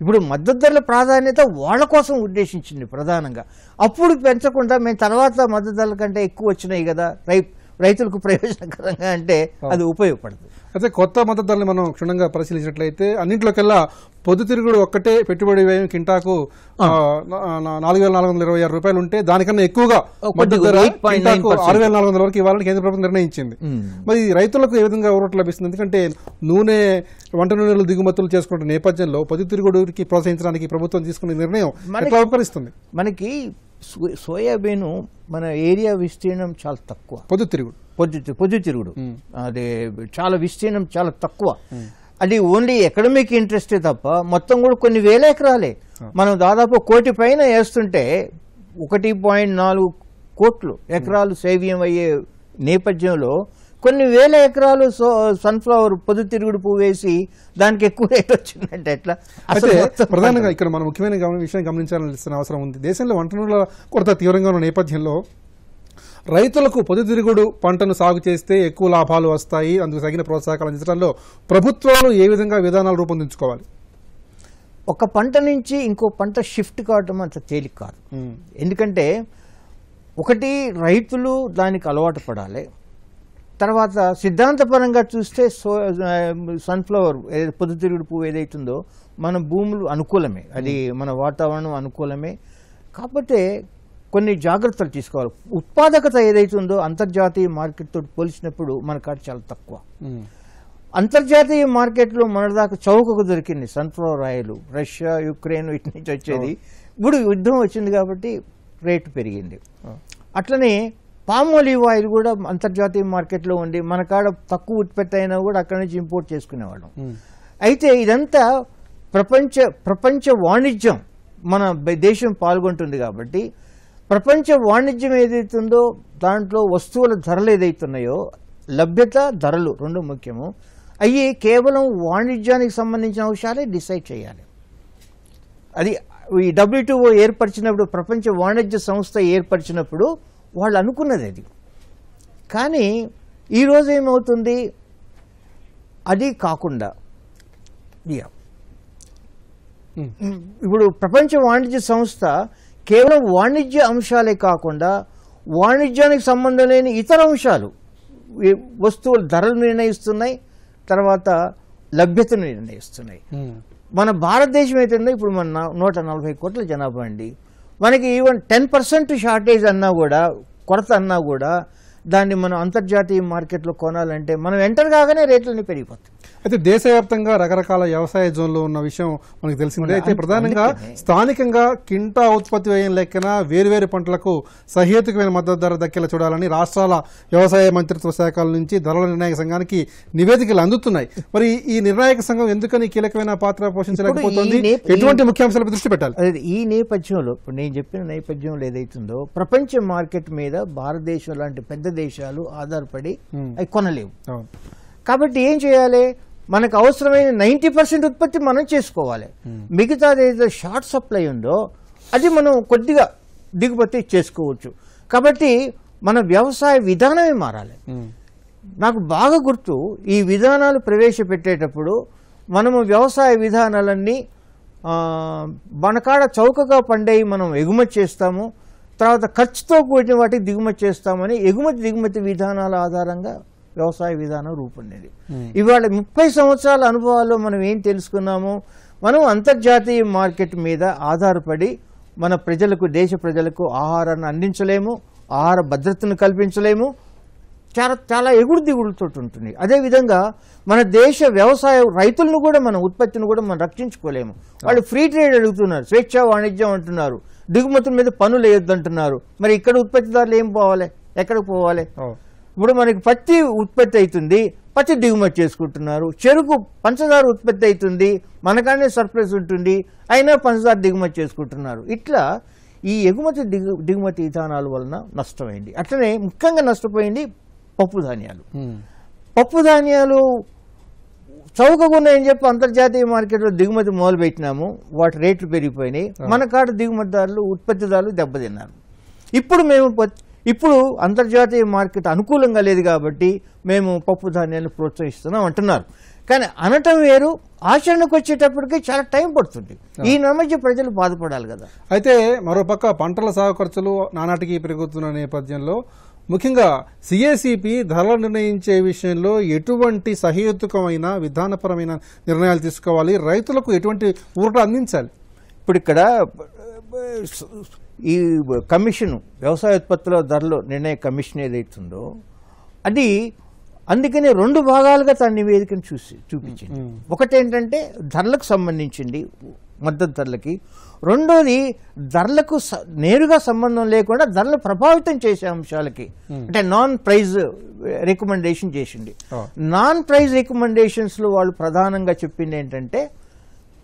ఇప్పుడు మద్దతు ధరల ప్రాధాన్యత వాళ్ళ కోసం ఉద్దేశించింది ప్రధానంగా అప్పుడు పెంచకుండా మేము తర్వాత మద్దతు ధరల కంటే ఎక్కువ వచ్చినాయి కదా రైట్ రైతులకు ప్రయోజనకరంగా అంటే అది ఉపయోగపడదు అయితే కొత్త మద్దతుదారుని మనం క్షుణ్ణంగా పరిశీలించినట్లయితే అన్నింటిలోకెల్లా పొద్దుతిరుగుడు ఒక్కటే పెట్టుబడి వ్యయం కింటాకు నాలుగు వేల వందల రూపాయలు ఉంటే దానికన్నా ఎక్కువగా ఆరు వేల నాలుగు వరకు ఇవ్వాలని కేంద్ర ప్రభుత్వం నిర్ణయించింది మరి రైతులకు ఏ విధంగా ఊరట లభిస్తుంది ఎందుకంటే నూనె వంట నూనెలు దిగుమతులు చేసుకుంటున్న నేపథ్యంలో పొద్దుతిరుగుడికి ప్రోత్సహించడానికి ప్రభుత్వం తీసుకునే నిర్ణయం ఉపకరిస్తుంది మనకి సోయాబీన్ మన ఏరియా విస్తీర్ణం చాలా తక్కువ పొద్దుతిరుగుడు పొద్దు పొద్దుతిరుగుడు అది చాలా విస్తీర్ణం చాలా తక్కువ అది ఓన్లీ ఎకడమిక్ ఇంట్రెస్టే తప్ప మొత్తం కూడా కొన్ని వేల ఎకరాలే మనం దాదాపు కోటి పైన వేస్తుంటే ఒకటి పాయింట్ నాలుగు కోట్లు ఎకరాలు సేవ్యం అయ్యే నేపథ్యంలో కొన్ని వేల ఎకరాలు సో సన్ఫ్లవర్ పొద్దుతిరుగుడు పువ్వు వేసి దానికి ఎక్కువ రేట్ వచ్చిందంటే ఎట్లా అయితే ప్రధానంగా ఇక్కడ మనం ముఖ్యమైన విషయం గమనించాల్సిన అవసరం ఉంది దేశంలో వంట కొరత తీవ్రంగా ఉన్న నేపథ్యంలో రైతులకు పొద్దుతిరుగుడు పంటను సాగు చేస్తే ఎక్కువ లాభాలు వస్తాయి అందుకు తగిన ప్రోత్సాహకాలు అందించడంలో ప్రభుత్వాలు ఏ విధంగా విధానాలు రూపొందించుకోవాలి ఒక పంట నుంచి ఇంకో పంట షిఫ్ట్ కావడం అంత తేలిక కాదు ఎందుకంటే ఒకటి రైతులు దానికి అలవాటు పడాలి తర్వాత సిద్ధాంతపరంగా చూస్తే సో సన్ఫ్లవర్ పొద్దుతిరుగుడు పువ్వు ఏదైతుందో మన భూములు అనుకూలమే అది hmm. మన వాతావరణం అనుకూలమే కాకపోతే కొన్ని జాగ్రత్తలు తీసుకోవాలి ఉత్పాదకత ఏదైతుందో అంతర్జాతీయ మార్కెట్తో పోల్చినప్పుడు మన కాడ చాలా తక్కువ hmm. అంతర్జాతీయ మార్కెట్లో మన దాకా చౌకకు దొరికింది సన్ఫ్లవర్ ఆయిల్ రష్యా యుక్రెయిన్ వీటి నుంచి వచ్చేది ఇప్పుడు యుద్ధం వచ్చింది కాబట్టి రేటు పెరిగింది అట్లనే పామ్ ఆలివ్ ఆయిల్ కూడా అంతర్జాతీయ మార్కెట్లో ఉండి మన కాడ తక్కువ ఉత్పత్తి అయినా కూడా అక్కడి నుంచి ఇంపోర్ట్ చేసుకునేవాళ్ళం hmm. అయితే ఇదంతా ప్రపంచ ప్రపంచ వాణిజ్యం మన దేశం పాల్గొంటుంది కాబట్టి ప్రపంచ వాణిజ్యం ఏదైతుందో దాంట్లో వస్తువుల ధరలు ఏదైతున్నాయో లభ్యత ధరలు రెండు ముఖ్యము అవి కేవలం వాణిజ్యానికి సంబంధించిన అంశాలే డిసైడ్ చేయాలి అది ఈ డబ్ల్యూటీఓ ఏర్పరిచినప్పుడు ప్రపంచ వాణిజ్య సంస్థ ఏర్పరిచినప్పుడు వాళ్ళు అనుకున్నది అది కానీ ఈరోజు ఏమవుతుంది అది కాకుండా ఇప్పుడు ప్రపంచ వాణిజ్య సంస్థ కేవలం వాణిజ్య అంశాలే కాకుండా వాణిజ్యానికి సంబంధం లేని ఇతర అంశాలు వస్తువుల ధరలు నిర్ణయిస్తున్నాయి తర్వాత లభ్యతను నిర్ణయిస్తున్నాయి మన భారతదేశం అయితే ఇప్పుడు మన నూట నలభై కోట్ల జనాభా అండి మనకి ఈవెన్ టెన్ పర్సెంట్ షార్టేజ్ అన్నా కూడా కొరత అన్నా కూడా దాన్ని మనం అంతర్జాతీయ మార్కెట్లో కొనాలంటే మనం ఎంటర్ కాగానే రేట్లన్నీ పెరిగిపోతాయి అయితే దేశవ్యాప్తంగా రకరకాల వ్యవసాయ జోన్లు ఉన్న విషయం మనకు తెలిసిందే అయితే ప్రధానంగా స్థానికంగా కింటా ఉత్పత్తి వ్యయం లెక్కన వేరువేరు పంటలకు సహేతుకమైన మద్దతు ధర దక్కేలా చూడాలని రాష్ట్రాల వ్యవసాయ మంత్రిత్వ శాఖల నుంచి ధరల నిర్ణాయక సంఘానికి నివేదికలు అందుతున్నాయి మరి ఈ నిర్ణాయక సంఘం ఎందుకని కీలకమైన పాత్ర పోషించలేకపోతుంది ఎటువంటి ముఖ్యాంశాలపై దృష్టి పెట్టాలి ఈ నేపథ్యంలో నేను చెప్పిన నేపథ్యంలో ఏదైతుందో ప్రపంచ మార్కెట్ మీద భారతదేశం లాంటి పెద్ద దేశాలు ఆధారపడి అవి కొనలేవు కాబట్టి ఏం చేయాలి మనకు అవసరమైన నైంటీ పర్సెంట్ ఉత్పత్తి మనం చేసుకోవాలి hmm. మిగతాది ఏదో షార్ట్ సప్లై ఉందో అది మనం కొద్దిగా దిగుపతి చేసుకోవచ్చు కాబట్టి మన వ్యవసాయ విధానమే మారాలి hmm. నాకు బాగా గుర్తు ఈ విధానాలు ప్రవేశపెట్టేటప్పుడు మనము వ్యవసాయ విధానాలన్నీ మనకాడ చౌకగా పండేవి మనం ఎగుమతి చేస్తాము తర్వాత ఖర్చుతో కూడిన వాటికి దిగుమతి చేస్తామని ఎగుమతి దిగుమతి విధానాల ఆధారంగా వ్యవసాయ విధానం రూపొందింది hmm. ఇవాళ ముప్పై సంవత్సరాల అనుభవాల్లో మనం ఏం తెలుసుకున్నాము మనం అంతర్జాతీయ మార్కెట్ మీద ఆధారపడి మన ప్రజలకు దేశ ప్రజలకు ఆహారాన్ని అందించలేము ఆహార భద్రతను కల్పించలేము చాలా చాలా ఎగుడు దిగుడుతో ఉంటుంది అదేవిధంగా మన దేశ వ్యవసాయ రైతులను కూడా మన ఉత్పత్తిని కూడా మనం రక్షించుకోలేము వాళ్ళు ఫ్రీ ట్రేడ్ అడుగుతున్నారు స్వేచ్ఛ వాణిజ్యం అంటున్నారు దిగుమతుల మీద పనులు వేయొద్దు అంటున్నారు మరి ఇక్కడ ఉత్పత్తిదారులు ఏం పోవాలి ఎక్కడికి పోవాలి ఇప్పుడు మనకి పత్తి ఉత్పత్తి అవుతుంది పత్తి దిగుమతి చేసుకుంటున్నారు చెరుకు పంచదార ఉత్పత్తి అవుతుంది మనకానే సర్ప్లస్ ఉంటుంది అయినా పంచదార దిగుమతి చేసుకుంటున్నారు ఇట్లా ఈ ఎగుమతి దిగు దిగుమతి విధానాల వలన నష్టమైంది అట్లనే ముఖ్యంగా నష్టపోయింది పప్పు ధాన్యాలు పప్పు ధాన్యాలు చౌకకుండా ఏం చెప్పి అంతర్జాతీయ మార్కెట్లో దిగుమతి మొదలుపెట్టినాము వాటి రేట్లు పెరిగిపోయినాయి మన కాడ దిగుమతిదారులు ఉత్పత్తిదారులు దెబ్బతిన్నారు ఇప్పుడు మేము ఇప్పుడు అంతర్జాతీయ మార్కెట్ అనుకూలంగా లేదు కాబట్టి మేము పప్పు ధాన్యాన్ని ప్రోత్సహిస్తున్నాం అంటున్నారు కానీ అనటం వేరు ఆచరణకు వచ్చేటప్పటికి చాలా టైం పడుతుంది ఈ మధ్య ప్రజలు బాధపడాలి కదా అయితే మరోపక్క పంటల సాగు ఖర్చులు నానాటికి పెరుగుతున్న నేపథ్యంలో ముఖ్యంగా సిఏసిపి ధరలు నిర్ణయించే విషయంలో ఎటువంటి సహేతుకమైన విధానపరమైన నిర్ణయాలు తీసుకోవాలి రైతులకు ఎటువంటి ఊరట అందించాలి ఇప్పుడు ఇక్కడ ఈ కమిషను వ్యవసాయ ఉత్పత్తుల ధరలు నిర్ణయ కమిషన్ ఏదైతుందో అది అందుకనే రెండు భాగాలుగా తన నివేదికను చూసి చూపించింది ఒకటేంటంటే ధరలకు సంబంధించింది మద్దతు ధరలకి రెండోది ధరలకు నేరుగా సంబంధం లేకుండా ధరలు ప్రభావితం చేసే అంశాలకి అంటే నాన్ ప్రైజ్ రికమెండేషన్ చేసింది నాన్ ప్రైజ్ రికమెండేషన్స్లో వాళ్ళు ప్రధానంగా చెప్పింది ఏంటంటే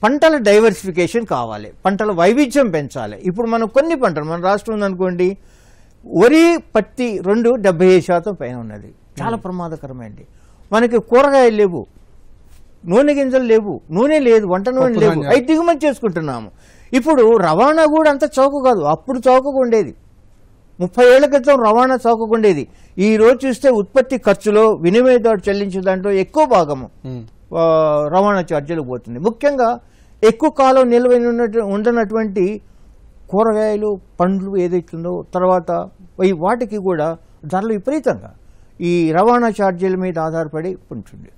పంటల డైవర్సిఫికేషన్ కావాలి పంటల వైవిధ్యం పెంచాలి ఇప్పుడు మనం కొన్ని పంటలు మన రాష్ట్రం ఉందనుకోండి వరి పత్తి రెండు డెబ్బై ఐదు శాతం పైన ఉన్నది చాలా ప్రమాదకరమైంది మనకి కూరగాయలు లేవు నూనె గింజలు లేవు నూనె లేదు వంట నూనె లేవు అవి దిగుమతి చేసుకుంటున్నాము ఇప్పుడు రవాణా కూడా అంత చౌక కాదు అప్పుడు చౌకగా ఉండేది ముప్పై ఏళ్ల క్రితం రవాణా చౌకగా ఉండేది ఈ రోజు చూస్తే ఉత్పత్తి ఖర్చులో వినిమయదారు చెల్లించే దాంట్లో ఎక్కువ భాగము రవాణా ఛార్జీలు పోతుంది ముఖ్యంగా ఎక్కువ కాలం నిల్వ ఉండనటువంటి కూరగాయలు పండ్లు ఏదైతుందో తర్వాత ఈ వాటికి కూడా ధరలు విపరీతంగా ఈ రవాణా ఛార్జీల మీద ఆధారపడి ఉంటుంది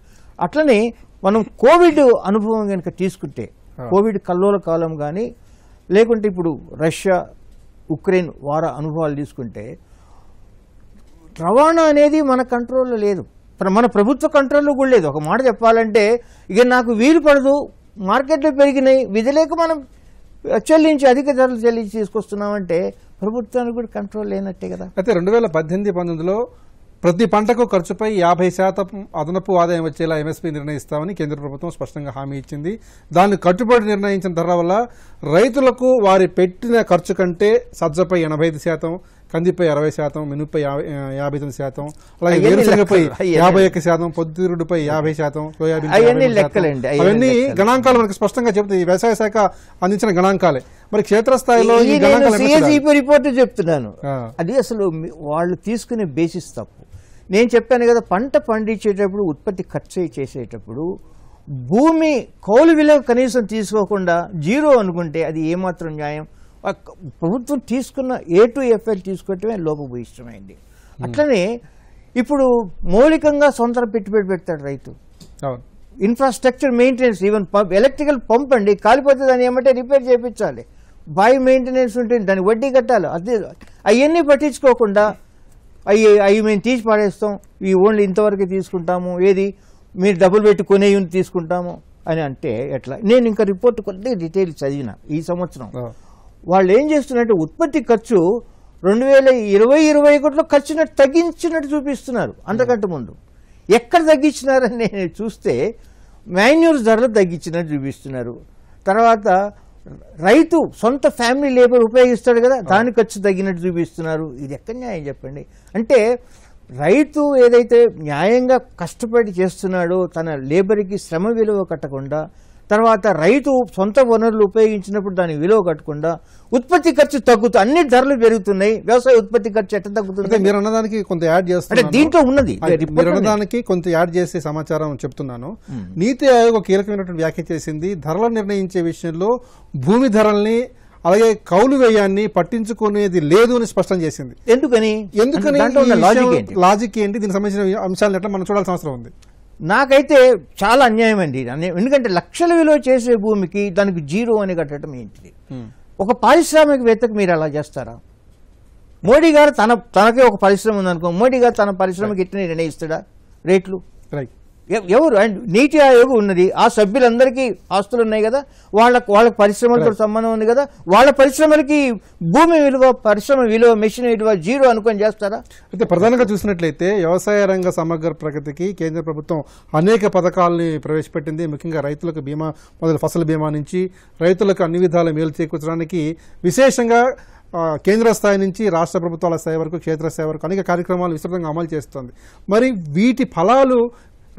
అట్లనే మనం కోవిడ్ అనుభవం కనుక తీసుకుంటే కోవిడ్ కల్లోల కాలం కానీ లేకుంటే ఇప్పుడు రష్యా ఉక్రెయిన్ వార అనుభవాలు తీసుకుంటే రవాణా అనేది మన కంట్రోల్లో లేదు మన ప్రభుత్వ కంట్రోల్లో కూడా లేదు ఒక మాట చెప్పాలంటే ఇక నాకు వీలు పడదు మార్కెట్లు పెరిగినాయి విధిలేక మనం చెల్లించి అధిక ధరలు చెల్లించి తీసుకొస్తున్నామంటే ప్రభుత్వానికి కూడా కంట్రోల్ లేనట్టే కదా అయితే రెండు వేల పద్దెనిమిది పంతొమ్మిదిలో ప్రతి పంటకు ఖర్చుపై యాభై శాతం అదనపు ఆదాయం వచ్చేలా ఎంఎస్పీ నిర్ణయిస్తామని కేంద్ర ప్రభుత్వం స్పష్టంగా హామీ ఇచ్చింది దాన్ని కట్టుబడి నిర్ణయించిన ధర వల్ల రైతులకు వారి పెట్టిన ఖర్చు కంటే సజ్జపై ఎనభై శాతం కందిపై అరవై శాతం మినుపై యాభై తొమ్మిది శాతం అలాగే వేరుశనగపై యాభై ఒక్క శాతం పొద్దురుడుపై యాభై శాతం సోయాబీన్ అవన్నీ గణాంకాలు మనకు స్పష్టంగా చెప్తాయి ఈ వ్యవసాయ శాఖ అందించిన గణాంకాలే మరి క్షేత్రస్థాయిలో రిపోర్ట్ చెప్తున్నాను అది అసలు వాళ్ళు తీసుకునే బేసిస్ తప్పు నేను చెప్పాను కదా పంట పండించేటప్పుడు ఉత్పత్తి ఖర్చు చేసేటప్పుడు భూమి కౌలు విలువ కనీసం తీసుకోకుండా జీరో అనుకుంటే అది ఏమాత్రం న్యాయం ప్రభుత్వం తీసుకున్న ఏ టు ఎఫ్ఐ తీసుకోవటమే లోపభూయిష్టమైంది hmm. అట్లనే ఇప్పుడు మౌలికంగా సొంత పెట్టుబడి పెడతాడు రైతు infrastructure maintenance even pump electrical pump అండి కాలిపోతే దాన్ని ఏమంటే రిపేర్ చేయించాలి బాయ్ మెయింటెనెన్స్ ఉంటుంది దానికి వడ్డీ కట్టాలి అదే అవన్నీ పట్టించుకోకుండా అవి అవి మేము తీసి పాడేస్తాం ఈ ఓన్లీ ఇంతవరకు తీసుకుంటాము ఏది మీరు డబ్బులు పెట్టి కొనేవి తీసుకుంటాము అని అంటే ఎట్లా నేను ఇంకా రిపోర్ట్ కొద్దిగా డీటెయిల్ చదివిన ఈ సంవత్సరం వాళ్ళు ఏం చేస్తున్నారంటే ఉత్పత్తి ఖర్చు రెండు వేల ఇరవై ఇరవై ఒకటిలో ఖర్చునట్టు తగ్గించినట్టు చూపిస్తున్నారు అంతకంటే ముందు ఎక్కడ తగ్గించినారని నేను చూస్తే మాన్యూర్ ధరలు తగ్గించినట్టు చూపిస్తున్నారు తర్వాత రైతు సొంత ఫ్యామిలీ లేబర్ ఉపయోగిస్తాడు కదా దాని ఖర్చు తగ్గినట్టు చూపిస్తున్నారు ఇది ఎక్కడ న్యాయం చెప్పండి అంటే రైతు ఏదైతే న్యాయంగా కష్టపడి చేస్తున్నాడో తన లేబర్కి శ్రమ విలువ కట్టకుండా తర్వాత రైతు సొంత వనరులు ఉపయోగించినప్పుడు దాని విలువ కట్టకుండా ఉత్పత్తి ఖర్చు తగ్గుతూ అన్ని ధరలు పెరుగుతున్నాయి వ్యవసాయ ఉత్పత్తి ఖర్చు ఎట్ట తగ్గుతుంది మీరు అన్నదానికి కొంత యాడ్ చేస్తారు దీంట్లో ఉన్నది మీరు అన్నదానికి కొంత యాడ్ చేసే సమాచారం చెప్తున్నాను నీతి ఆయోగ్ ఒక కీలకమైనటువంటి వ్యాఖ్య చేసింది ధరలు నిర్ణయించే విషయంలో భూమి ధరల్ని అలాగే కౌలు వ్యయాన్ని పట్టించుకునేది లేదు అని స్పష్టం చేసింది ఎందుకని ఎందుకని లాజిక్ ఏంటి దీనికి సంబంధించిన అంశాలను ఎట్లా మనం చూడాల్సిన అవసరం ఉంది నాకైతే చాలా అన్యాయం అండి ఎందుకంటే లక్షల విలువ చేసే భూమికి దానికి జీరో అని కట్టడం ఏంటిది ఒక పారిశ్రామికవేత్తకు మీరు అలా చేస్తారా మోడీ గారు తన తనకే ఒక పరిశ్రమ ఉందనుకో మోడీ గారు తన పరిశ్రమకి ఇట్లనే నిర్ణయిస్తాడా రేట్లు రైట్ ఎవరు అండ్ నీటి ఆయోగ్ ఉన్నది ఆ సభ్యులందరికీ ఆస్తులు ఉన్నాయి కదా వాళ్ళకు వాళ్ళ పరిశ్రమలతో సంబంధం ఉంది కదా వాళ్ళ పరిశ్రమలకి భూమి విలువ పరిశ్రమ విలువ మెషిన్ విలువ జీరో అనుకొని చేస్తారా అయితే ప్రధానంగా చూసినట్లయితే వ్యవసాయ రంగ సమగ్ర ప్రగతికి కేంద్ర ప్రభుత్వం అనేక పథకాలని ప్రవేశపెట్టింది ముఖ్యంగా రైతులకు బీమా మొదలు ఫసల్ బీమా నుంచి రైతులకు అన్ని విధాల మేలు చేకూర్చడానికి విశేషంగా కేంద్ర స్థాయి నుంచి రాష్ట్ర ప్రభుత్వాల స్థాయి వరకు క్షేత్రస్థాయి వరకు అనేక కార్యక్రమాలు విస్తృతంగా అమలు చేస్తుంది మరి వీటి ఫలాలు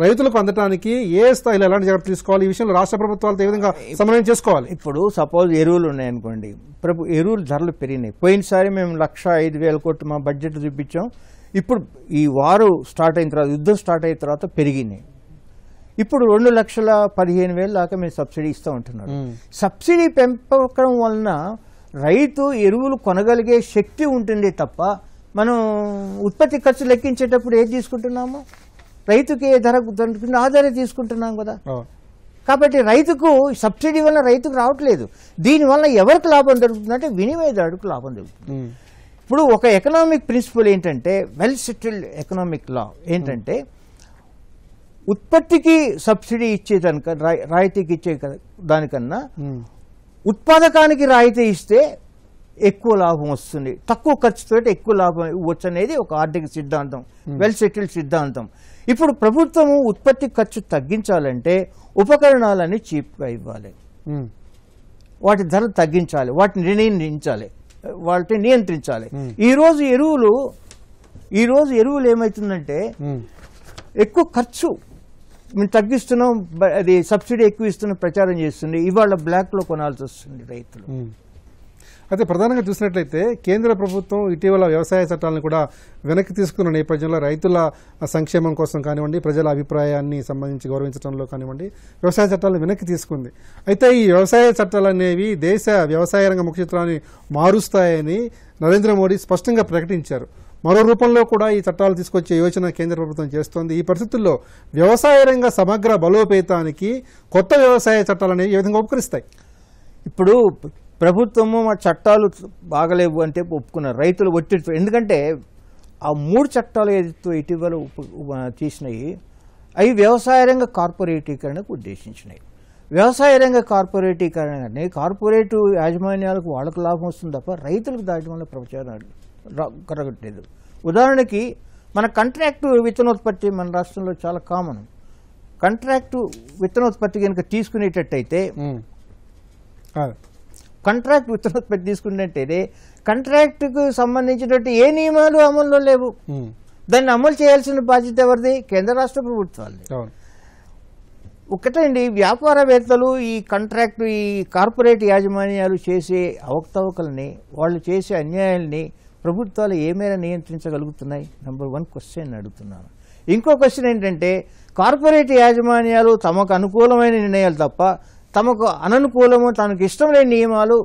రైతులకు అందడానికి ఏ స్థాయిలో ఎలాంటి జాగ్రత్త తీసుకోవాలి ఈ విషయంలో రాష్ట్ర ప్రభుత్వాలతో ఏ విధంగా సమన్వయం చేసుకోవాలి ఇప్పుడు సపోజ్ ఎరువులు ఉన్నాయనుకోండి ప్రభు ఎరువులు ధరలు పెరిగినాయి పోయినసారి మేము లక్ష ఐదు వేల కోట్లు మా బడ్జెట్ చూపించాం ఇప్పుడు ఈ వారు స్టార్ట్ అయిన తర్వాత యుద్ధం స్టార్ట్ అయిన తర్వాత పెరిగినాయి ఇప్పుడు రెండు లక్షల పదిహేను వేలు దాకా మేము సబ్సిడీ ఇస్తూ ఉంటున్నారు సబ్సిడీ పెంపకం వలన రైతు ఎరువులు కొనగలిగే శక్తి ఉంటుంది తప్ప మనం ఉత్పత్తి ఖర్చు లెక్కించేటప్పుడు ఏది తీసుకుంటున్నాము రైతుకి ఏ ధర దొరుకుతుందో ఆ ధర తీసుకుంటున్నాం కదా కాబట్టి రైతుకు సబ్సిడీ వల్ల రైతుకు రావట్లేదు దీనివల్ల ఎవరికి లాభం దొరుకుతుందంటే వినియోగదారుడికి లాభం దొరుకుతుంది ఇప్పుడు ఒక ఎకనామిక్ ప్రిన్సిపల్ ఏంటంటే వెల్ సెటిల్డ్ ఎకనామిక్ లా ఏంటంటే ఉత్పత్తికి సబ్సిడీ ఇచ్చేదానిక రాయితీకి ఇచ్చే దానికన్నా ఉత్పాదకానికి రాయితీ ఇస్తే ఎక్కువ లాభం వస్తుంది తక్కువ ఖర్చుతో ఎక్కువ లాభం ఇవ్వచ్చు అనేది ఒక ఆర్థిక సిద్ధాంతం వెల్ సెటిల్డ్ సిద్ధాంతం ఇప్పుడు ప్రభుత్వము ఉత్పత్తి ఖర్చు తగ్గించాలంటే ఉపకరణాలని చీప్గా ఇవ్వాలి వాటి ధర తగ్గించాలి వాటిని నిర్ణయించాలి వాటిని నియంత్రించాలి ఈరోజు ఎరువులు ఈరోజు ఎరువులు ఏమవుతుందంటే ఎక్కువ ఖర్చు మేము తగ్గిస్తున్నాం అది సబ్సిడీ ఎక్కువ ఇస్తున్న ప్రచారం చేస్తుంది ఇవాళ బ్లాక్లో కొనాల్సి వస్తుంది రైతులు అయితే ప్రధానంగా చూసినట్లయితే కేంద్ర ప్రభుత్వం ఇటీవల వ్యవసాయ చట్టాలను కూడా వెనక్కి తీసుకున్న నేపథ్యంలో రైతుల సంక్షేమం కోసం కానివ్వండి ప్రజల అభిప్రాయాన్ని సంబంధించి గౌరవించడంలో కానివ్వండి వ్యవసాయ చట్టాలను వెనక్కి తీసుకుంది అయితే ఈ వ్యవసాయ చట్టాలు అనేవి దేశ వ్యవసాయ రంగ ముఖ్యత్వాన్ని మారుస్తాయని నరేంద్ర మోడీ స్పష్టంగా ప్రకటించారు మరో రూపంలో కూడా ఈ చట్టాలు తీసుకొచ్చే యోచన కేంద్ర ప్రభుత్వం చేస్తోంది ఈ పరిస్థితుల్లో వ్యవసాయ రంగ సమగ్ర బలోపేతానికి కొత్త వ్యవసాయ చట్టాలు అనేవి ఏ విధంగా ఉపకరిస్తాయి ఇప్పుడు ప్రభుత్వము మా చట్టాలు బాగలేవు అంటే ఒప్పుకున్నారు రైతులు ఒత్తిడి ఎందుకంటే ఆ మూడు చట్టాలు ఏదైతే ఇటీవల తీసినాయి అవి వ్యవసాయ రంగ కార్పొరేటీకరణకు ఉద్దేశించినాయి వ్యవసాయ రంగ కార్పొరేటీకరణ అంటే కార్పొరేట్ యాజమాన్యాలకు వాళ్ళకు లాభం వస్తుంది తప్ప రైతులకు దాటి వల్ల ప్రచారం కరగట్లేదు ఉదాహరణకి మన కంట్రాక్టు విత్తనోత్పత్తి మన రాష్ట్రంలో చాలా కామన్ కంట్రాక్టు విత్తనోత్పత్తి కనుక తీసుకునేటట్టయితే కాంట్రాక్ట్ విత్తనోత్ పెట్టి తీసుకుంటే కాంట్రాక్ట్కు సంబంధించినటువంటి ఏ నియమాలు అమల్లో లేవు hmm. దాన్ని అమలు చేయాల్సిన బాధ్యత ఎవరిది కేంద్ర రాష్ట్ర ప్రభుత్వాలు ఒకటండి వ్యాపారవేత్తలు ఈ కాంట్రాక్ట్ ఈ కార్పొరేట్ యాజమాన్యాలు చేసే అవకతవకల్ని వాళ్ళు చేసే అన్యాయాల్ని ప్రభుత్వాలు ఏమైనా నియంత్రించగలుగుతున్నాయి నెంబర్ వన్ క్వశ్చన్ అడుగుతున్నాను ఇంకో క్వశ్చన్ ఏంటంటే కార్పొరేట్ యాజమాన్యాలు తమకు అనుకూలమైన నిర్ణయాలు తప్ప తమకు అననుకూలము తనకు ఇష్టం లేని నియమాలు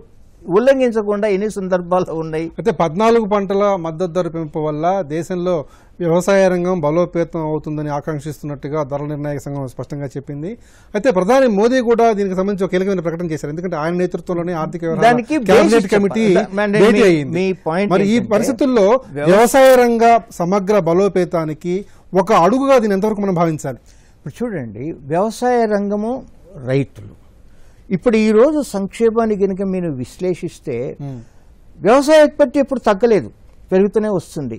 ఉల్లంఘించకుండా ఎన్ని సందర్భాలు ఉన్నాయి అయితే పద్నాలుగు పంటల మద్దతు ధర పెంపు వల్ల దేశంలో వ్యవసాయ రంగం బలోపేతం అవుతుందని ఆకాంక్షిస్తున్నట్టుగా ధరల నిర్ణాయక సంఘం స్పష్టంగా చెప్పింది అయితే ప్రధాని మోదీ కూడా దీనికి సంబంధించి ఒక కీలకమైన ప్రకటన చేశారు ఎందుకంటే ఆయన నేతృత్వంలోనే ఆర్థిక అయింది మరి ఈ పరిస్థితుల్లో వ్యవసాయ రంగ సమగ్ర బలోపేతానికి ఒక అడుగుగా దీని ఎంతవరకు మనం భావించాలి చూడండి వ్యవసాయ రంగము రైతులు ఇప్పుడు ఈ రోజు సంక్షేమాన్ని కనుక మీరు విశ్లేషిస్తే hmm. వ్యవసాయ ఉత్పత్తి ఇప్పుడు తగ్గలేదు పెరుగుతూనే వస్తుంది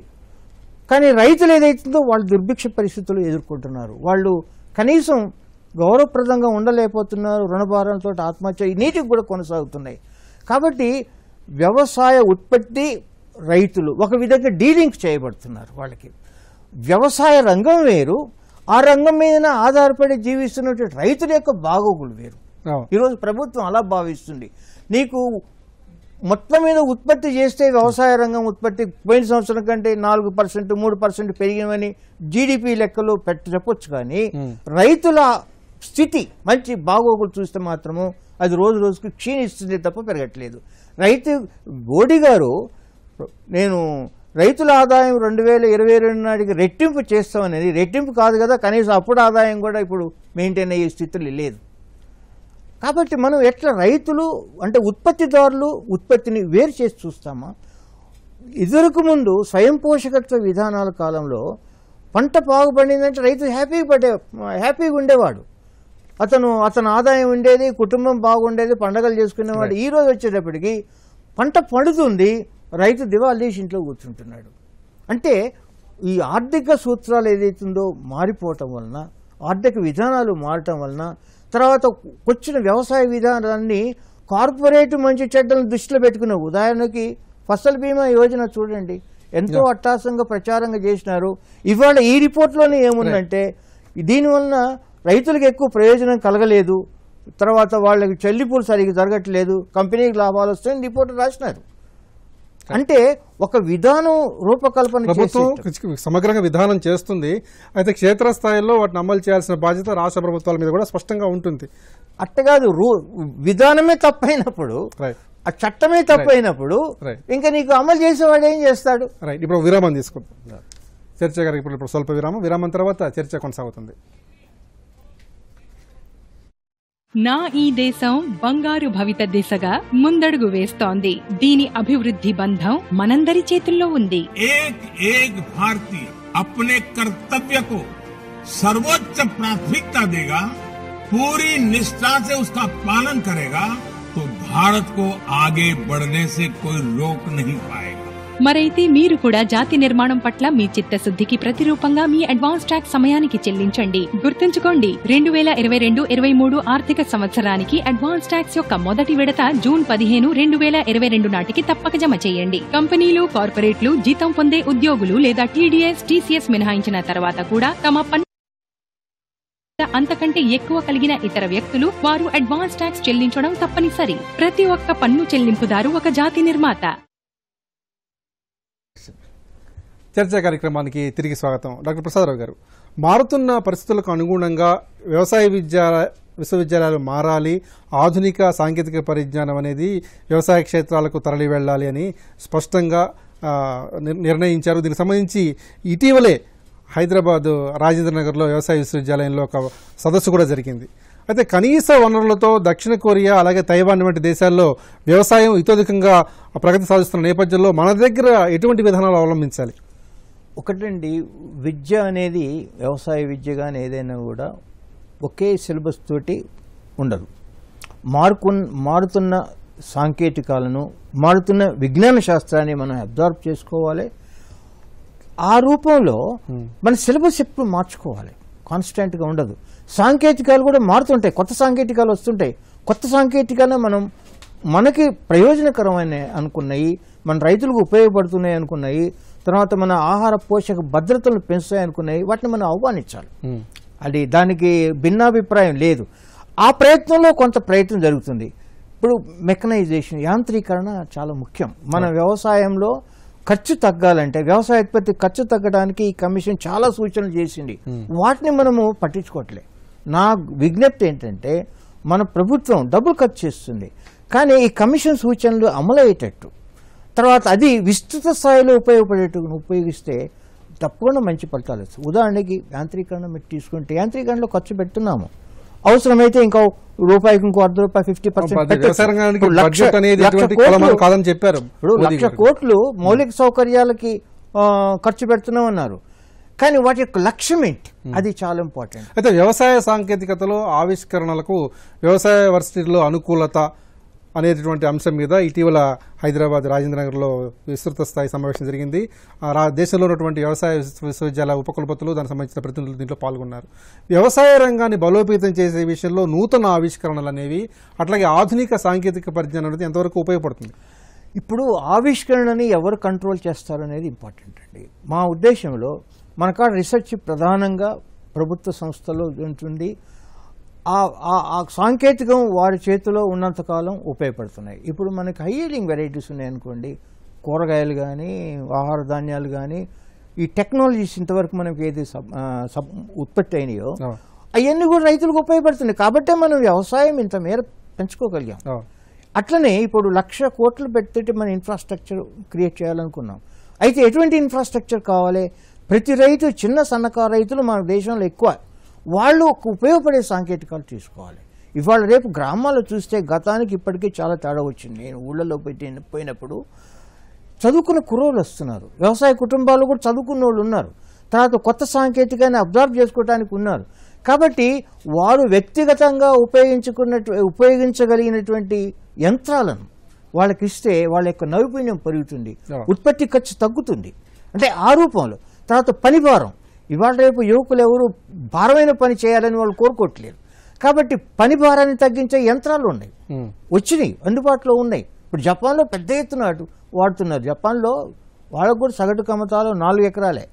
కానీ రైతులు ఏదైతుందో వాళ్ళు దుర్భిక్ష పరిస్థితులు ఎదుర్కొంటున్నారు వాళ్ళు కనీసం గౌరవప్రదంగా ఉండలేకపోతున్నారు రుణభారంతో ఆత్మహత్య నీటికి కూడా కొనసాగుతున్నాయి కాబట్టి వ్యవసాయ ఉత్పత్తి రైతులు ఒక విధంగా డీలింగ్ చేయబడుతున్నారు వాళ్ళకి వ్యవసాయ రంగం వేరు ఆ రంగం మీద ఆధారపడి జీవిస్తున్నటువంటి రైతుల యొక్క బాగోగులు వేరు ఈరోజు ప్రభుత్వం అలా భావిస్తుంది నీకు మొత్తం మీద ఉత్పత్తి చేస్తే వ్యవసాయ రంగం ఉత్పత్తి పోయిన సంవత్సరం కంటే నాలుగు పర్సెంట్ మూడు పర్సెంట్ పెరిగినవని జీడిపి లెక్కలు పెట్ట చెప్పొచ్చు కానీ రైతుల స్థితి మంచి బాగోగులు చూస్తే మాత్రము అది రోజు రోజుకు క్షీణిస్తుంది తప్ప పెరగట్లేదు రైతు మోడీ గారు నేను రైతుల ఆదాయం రెండు వేల ఇరవై రెండు నాటికి రెట్టింపు చేస్తామనేది రెట్టింపు కాదు కదా కనీసం అప్పుడు ఆదాయం కూడా ఇప్పుడు మెయింటైన్ అయ్యే స్థితిలో లేదు కాబట్టి మనం ఎట్లా రైతులు అంటే ఉత్పత్తిదారులు ఉత్పత్తిని వేరు చేసి చూస్తామా ఇదివరకు ముందు స్వయం పోషకత్వ విధానాల కాలంలో పంట బాగుపడిందంటే రైతు హ్యాపీగా పడే హ్యాపీగా ఉండేవాడు అతను అతను ఆదాయం ఉండేది కుటుంబం బాగుండేది పండగలు చేసుకునేవాడు ఈ రోజు వచ్చేటప్పటికి పంట పండుతుంది రైతు దివాళీ ఇంట్లో కూర్చుంటున్నాడు అంటే ఈ ఆర్థిక సూత్రాలు ఏదైతుందో మారిపోవటం వలన ఆర్థిక విధానాలు మారటం వలన తర్వాత వచ్చిన వ్యవసాయ విధానాన్ని కార్పొరేట్ మంచి చెడ్డలను దృష్టిలో పెట్టుకున్నావు ఉదాహరణకి ఫసల్ బీమా యోజన చూడండి ఎంతో అట్టాసంగా ప్రచారంగా చేసినారు ఇవాళ ఈ రిపోర్ట్లోనే ఏముందంటే దీనివలన రైతులకు ఎక్కువ ప్రయోజనం కలగలేదు తర్వాత వాళ్ళకి చెల్లింపులు సరిగ్గా జరగట్లేదు కంపెనీకి లాభాలు వస్తాయని రిపోర్ట్ రాసినారు అంటే ఒక విధానం రూపకల్పన ప్రభుత్వం సమగ్రంగా విధానం చేస్తుంది అయితే క్షేత్రస్థాయిలో వాటిని అమలు చేయాల్సిన బాధ్యత రాష్ట్ర ప్రభుత్వాల మీద కూడా స్పష్టంగా ఉంటుంది అట్టగాదు రూ విధానమే తప్పైనప్పుడు ఆ చట్టమే తప్పైనప్పుడు ఇంకా నీకు అమలు చేసేవాడు ఏం చేస్తాడు రైట్ ఇప్పుడు విరామం తీసుకుంటాం చర్చ గారికి ఇప్పుడు ఇప్పుడు స్వల్ప విరామం విరామం తర్వాత చర్చ కొనసాగుతుంది बंगार भवित दिशा मुंदड़ वेस्टी दी अभिवृद्धि बंधम मनंदर चेत एक, एक भारतीय अपने कर्तव्य को सर्वोच्च प्राथमिकता देगा पूरी निष्ठा से उसका पालन करेगा तो भारत को आगे बढ़ने से कोई रोक नहीं पाएगा మరైతే మీరు కూడా జాతి నిర్మాణం పట్ల మీ చిత్తశుద్ధికి ప్రతిరూపంగా మీ అడ్వాన్స్ ట్యాక్స్ సమయానికి చెల్లించండి గుర్తుంచుకోండి రెండు వేల ఇరవై రెండు ఇరవై మూడు ఆర్థిక సంవత్సరానికి అడ్వాన్స్ ట్యాక్స్ యొక్క మొదటి విడత జూన్ పదిహేను రెండు వేల ఇరవై రెండు నాటికి తప్పక జమ చేయండి కంపెనీలు కార్పొరేట్లు జీతం పొందే ఉద్యోగులు లేదా టీడీఎస్ టీసీఎస్ మినహాయించిన తర్వాత కూడా తమ పన్ను అంతకంటే ఎక్కువ కలిగిన ఇతర వ్యక్తులు వారు అడ్వాన్స్ ట్యాక్స్ చెల్లించడం తప్పనిసరి ప్రతి ఒక్క పన్ను చెల్లింపుదారు ఒక జాతి నిర్మాత చర్చా కార్యక్రమానికి తిరిగి స్వాగతం డాక్టర్ ప్రసాదరావు గారు మారుతున్న పరిస్థితులకు అనుగుణంగా వ్యవసాయ విద్యాలయ విశ్వవిద్యాలయాలు మారాలి ఆధునిక సాంకేతిక పరిజ్ఞానం అనేది వ్యవసాయ క్షేత్రాలకు తరలి వెళ్ళాలి అని స్పష్టంగా నిర్ణయించారు దీనికి సంబంధించి ఇటీవలే హైదరాబాద్ రాజేంద్ర వ్యవసాయ విశ్వవిద్యాలయంలో ఒక సదస్సు కూడా జరిగింది అయితే కనీస వనరులతో దక్షిణ కొరియా అలాగే తైవాన్ వంటి దేశాల్లో వ్యవసాయం ఇతోధికంగా ప్రగతి సాధిస్తున్న నేపథ్యంలో మన దగ్గర ఎటువంటి విధానాలు అవలంబించాలి ఒకటండి విద్య అనేది వ్యవసాయ విద్య కానీ ఏదైనా కూడా ఒకే సిలబస్ తోటి ఉండదు మార్పు మారుతున్న సాంకేతికాలను మారుతున్న విజ్ఞాన శాస్త్రాన్ని మనం అబ్జార్బ్ చేసుకోవాలి ఆ రూపంలో మన సిలబస్ ఎప్పుడు మార్చుకోవాలి కాన్స్టెంట్గా ఉండదు సాంకేతికాలు కూడా మారుతుంటాయి కొత్త సాంకేతికాలు వస్తుంటాయి కొత్త సాంకేతికాలను మనం మనకి ప్రయోజనకరమైన అనుకున్నాయి మన రైతులకు ఉపయోగపడుతున్నాయి అనుకున్నాయి తర్వాత మన ఆహార పోషక భద్రతను పెంచుతాయి అనుకున్నాయి వాటిని మనం ఆహ్వానించాలి అది దానికి భిన్నాభిప్రాయం లేదు ఆ ప్రయత్నంలో కొంత ప్రయత్నం జరుగుతుంది ఇప్పుడు మెకనైజేషన్ యాంత్రీకరణ చాలా ముఖ్యం మన వ్యవసాయంలో ఖర్చు తగ్గాలంటే వ్యవసాయోత్పత్తి ఖర్చు తగ్గడానికి ఈ కమిషన్ చాలా సూచనలు చేసింది వాటిని మనము పట్టించుకోవట్లే నా విజ్ఞప్తి ఏంటంటే మన ప్రభుత్వం డబ్బులు ఖర్చు చేస్తుంది కానీ ఈ కమిషన్ సూచనలు అమలయ్యేటట్టు తర్వాత అది విస్తృత స్థాయిలో ఉపయోగపడేట్టు ఉపయోగిస్తే తప్పకుండా మంచి ఫలితాలు వస్తాయి ఉదాహరణకి యాంత్రీకరణ మీరు తీసుకుంటే యాంత్రీకరణలో ఖర్చు పెడుతున్నాము అవసరమైతే ఇంకా రూపాయికి ఇంకో అర్ధ రూపాయి ఫిఫ్టీ పర్సెంట్ చెప్పారు లక్ష కోట్లు మౌలిక సౌకర్యాలకి ఖర్చు పెడుతున్నామన్నారు కానీ వాటి యొక్క లక్ష్యం ఏంటి అది చాలా ఇంపార్టెంట్ అయితే వ్యవసాయ సాంకేతికతలో ఆవిష్కరణలకు వ్యవసాయ వర్సిటీలో అనుకూలత అనేటటువంటి అంశం మీద ఇటీవల హైదరాబాద్ రాజేంద్రనగర్లో విస్తృత స్థాయి సమావేశం జరిగింది దేశంలో ఉన్నటువంటి వ్యవసాయ విశ్వవిద్యాలయ ఉపకులపతులు దానికి సంబంధించిన ప్రతినిధులు దీంట్లో పాల్గొన్నారు వ్యవసాయ రంగాన్ని బలోపేతం చేసే విషయంలో నూతన ఆవిష్కరణలు అనేవి అట్లాగే ఆధునిక సాంకేతిక పరిజ్ఞానం అనేది ఎంతవరకు ఉపయోగపడుతుంది ఇప్పుడు ఆవిష్కరణని ఎవరు కంట్రోల్ చేస్తారు అనేది ఇంపార్టెంట్ అండి మా ఉద్దేశంలో మనకాడ రీసెర్చ్ ప్రధానంగా ప్రభుత్వ సంస్థలో ఉంటుంది ఆ సాంకేతికం వారి చేతిలో ఉన్నంతకాలం ఉపయోగపడుతున్నాయి ఇప్పుడు మనకి హై వెరైటీస్ ఉన్నాయనుకోండి కూరగాయలు కానీ ఆహార ధాన్యాలు కానీ ఈ టెక్నాలజీస్ ఇంతవరకు మనకి ఏది ఉత్పత్తి అయినాయో అవన్నీ కూడా రైతులకు ఉపయోగపడుతున్నాయి కాబట్టే మనం వ్యవసాయం ఇంత మేర పెంచుకోగలిగాం అట్లనే ఇప్పుడు లక్ష కోట్లు పెట్టి మన ఇన్ఫ్రాస్ట్రక్చర్ క్రియేట్ చేయాలనుకున్నాం అయితే ఎటువంటి ఇన్ఫ్రాస్ట్రక్చర్ కావాలి ప్రతి రైతు చిన్న సన్నకారు రైతులు మన దేశంలో ఎక్కువ వాళ్ళు ఒక ఉపయోగపడే సాంకేతికాలు తీసుకోవాలి ఇవాళ రేపు గ్రామాల్లో చూస్తే గతానికి ఇప్పటికీ చాలా తేడా వచ్చింది నేను ఊళ్ళలో పెట్టి పోయినప్పుడు చదువుకున్న కుర్రోళ్ళు వస్తున్నారు వ్యవసాయ కుటుంబాలు కూడా చదువుకున్న వాళ్ళు ఉన్నారు తర్వాత కొత్త సాంకేతికాన్ని అబ్జర్వ్ చేసుకోవడానికి ఉన్నారు కాబట్టి వారు వ్యక్తిగతంగా ఉపయోగించుకున్న ఉపయోగించగలిగినటువంటి యంత్రాలను వాళ్ళకి ఇస్తే వాళ్ళ యొక్క నైపుణ్యం పెరుగుతుంది ఉత్పత్తి ఖర్చు తగ్గుతుంది అంటే ఆ రూపంలో తర్వాత పనిభారం ఇవాళ రేపు యువకులు ఎవరు భారమైన పని చేయాలని వాళ్ళు కోరుకోవట్లేరు కాబట్టి పని భారాన్ని తగ్గించే యంత్రాలు ఉన్నాయి వచ్చినాయి అందుబాటులో ఉన్నాయి ఇప్పుడు జపాన్లో పెద్ద ఎత్తున వాడుతున్నారు జపాన్లో వాళ్ళకు కూడా సగటు కమతాలు నాలుగు ఎకరాలే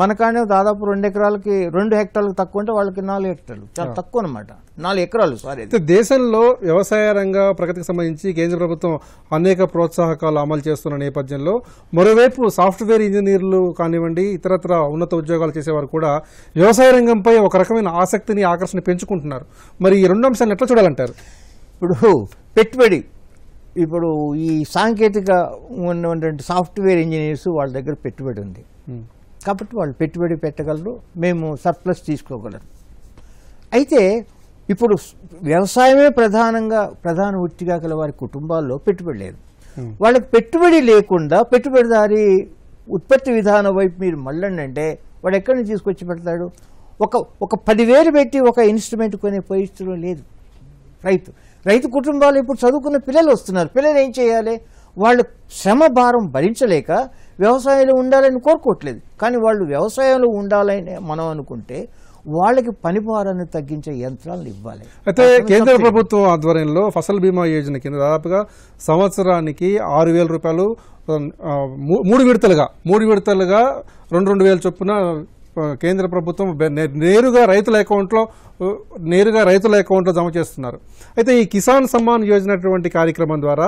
మనకానే దాదాపు రెండు ఎకరాలకి రెండు హెక్టార్లకు తక్కువ అంటే వాళ్ళకి నాలుగు హెక్టార్లు చాలా తక్కువ అనమాట నాలుగు ఎకరాలు సారీ దేశంలో వ్యవసాయ రంగ ప్రగతికి సంబంధించి కేంద్ర ప్రభుత్వం అనేక ప్రోత్సాహకాలు అమలు చేస్తున్న నేపథ్యంలో మరోవైపు సాఫ్ట్వేర్ ఇంజనీర్లు కానివ్వండి ఇతరత్ర ఉన్నత ఉద్యోగాలు చేసేవారు కూడా వ్యవసాయ రంగంపై ఒక రకమైన ఆసక్తిని ఆకర్షణ పెంచుకుంటున్నారు మరి ఈ రెండు అంశాలను ఎట్లా చూడాలంటారు ఇప్పుడు పెట్టుబడి ఇప్పుడు ఈ సాంకేతిక ఉన్నటువంటి సాఫ్ట్వేర్ ఇంజనీర్స్ వాళ్ళ దగ్గర పెట్టుబడి ఉంది కాబట్టి వాళ్ళు పెట్టుబడి పెట్టగలరు మేము సర్ప్లస్ తీసుకోగలరు అయితే ఇప్పుడు వ్యవసాయమే ప్రధానంగా ప్రధాన వృత్తిగా గల వారి కుటుంబాల్లో పెట్టుబడి లేదు hmm. వాళ్ళకి పెట్టుబడి లేకుండా పెట్టుబడిదారి ఉత్పత్తి విధానం వైపు మీరు మళ్ళండి వాడు ఎక్కడి నుంచి తీసుకొచ్చి పెడతాడు ఒక ఒక పదివేలు పెట్టి ఒక ఇన్స్ట్రుమెంట్ కొనే పరిస్థితిలో లేదు రైతు రైతు కుటుంబాలు ఇప్పుడు చదువుకున్న పిల్లలు వస్తున్నారు పిల్లలు ఏం చేయాలి వాళ్ళు శ్రమ భారం భరించలేక వ్యవసాయంలో ఉండాలని కోరుకోవట్లేదు కానీ వాళ్ళు వ్యవసాయంలో ఉండాలని మనం అనుకుంటే వాళ్ళకి పనిభారాన్ని తగ్గించే యంత్రాలను ఇవ్వాలి అయితే కేంద్ర ప్రభుత్వం ఆధ్వర్యంలో ఫసల్ బీమా యోజన కింద దాదాపుగా సంవత్సరానికి ఆరు వేల రూపాయలు మూడు విడతలుగా మూడు విడతలుగా రెండు రెండు వేల చొప్పున కేంద్ర ప్రభుత్వం నేరుగా రైతుల అకౌంట్లో నేరుగా రైతుల అకౌంట్లో జమ చేస్తున్నారు అయితే ఈ కిసాన్ సమ్మాన్ యోజన అటువంటి కార్యక్రమం ద్వారా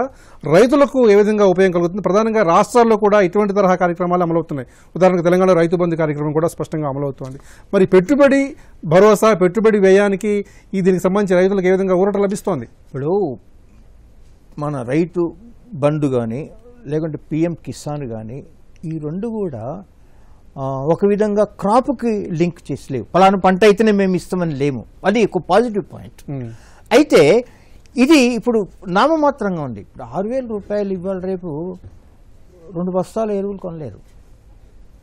రైతులకు ఏ విధంగా ఉపయోగం కలుగుతుంది ప్రధానంగా రాష్ట్రాల్లో కూడా ఇటువంటి తరహా కార్యక్రమాలు అమలవుతున్నాయి ఉదాహరణకు తెలంగాణలో రైతు బంధు కార్యక్రమం కూడా స్పష్టంగా అమలవుతుంది మరి పెట్టుబడి భరోసా పెట్టుబడి వ్యయానికి ఈ దీనికి సంబంధించి రైతులకు ఏ విధంగా ఊరట లభిస్తోంది ఇప్పుడు మన రైతు బంధు కానీ లేకుంటే పిఎం కిసాన్ కానీ ఈ రెండు కూడా ఒక విధంగా క్రాప్కి లింక్ చేసి లేవు పలానా పంట అయితేనే మేము ఇస్తామని లేము అది ఒక పాజిటివ్ పాయింట్ అయితే ఇది ఇప్పుడు నామమాత్రంగా ఉంది ఇప్పుడు ఆరు వేల రూపాయలు ఇవ్వాలి రేపు రెండు బస్తాల ఎరువులు కొనలేరు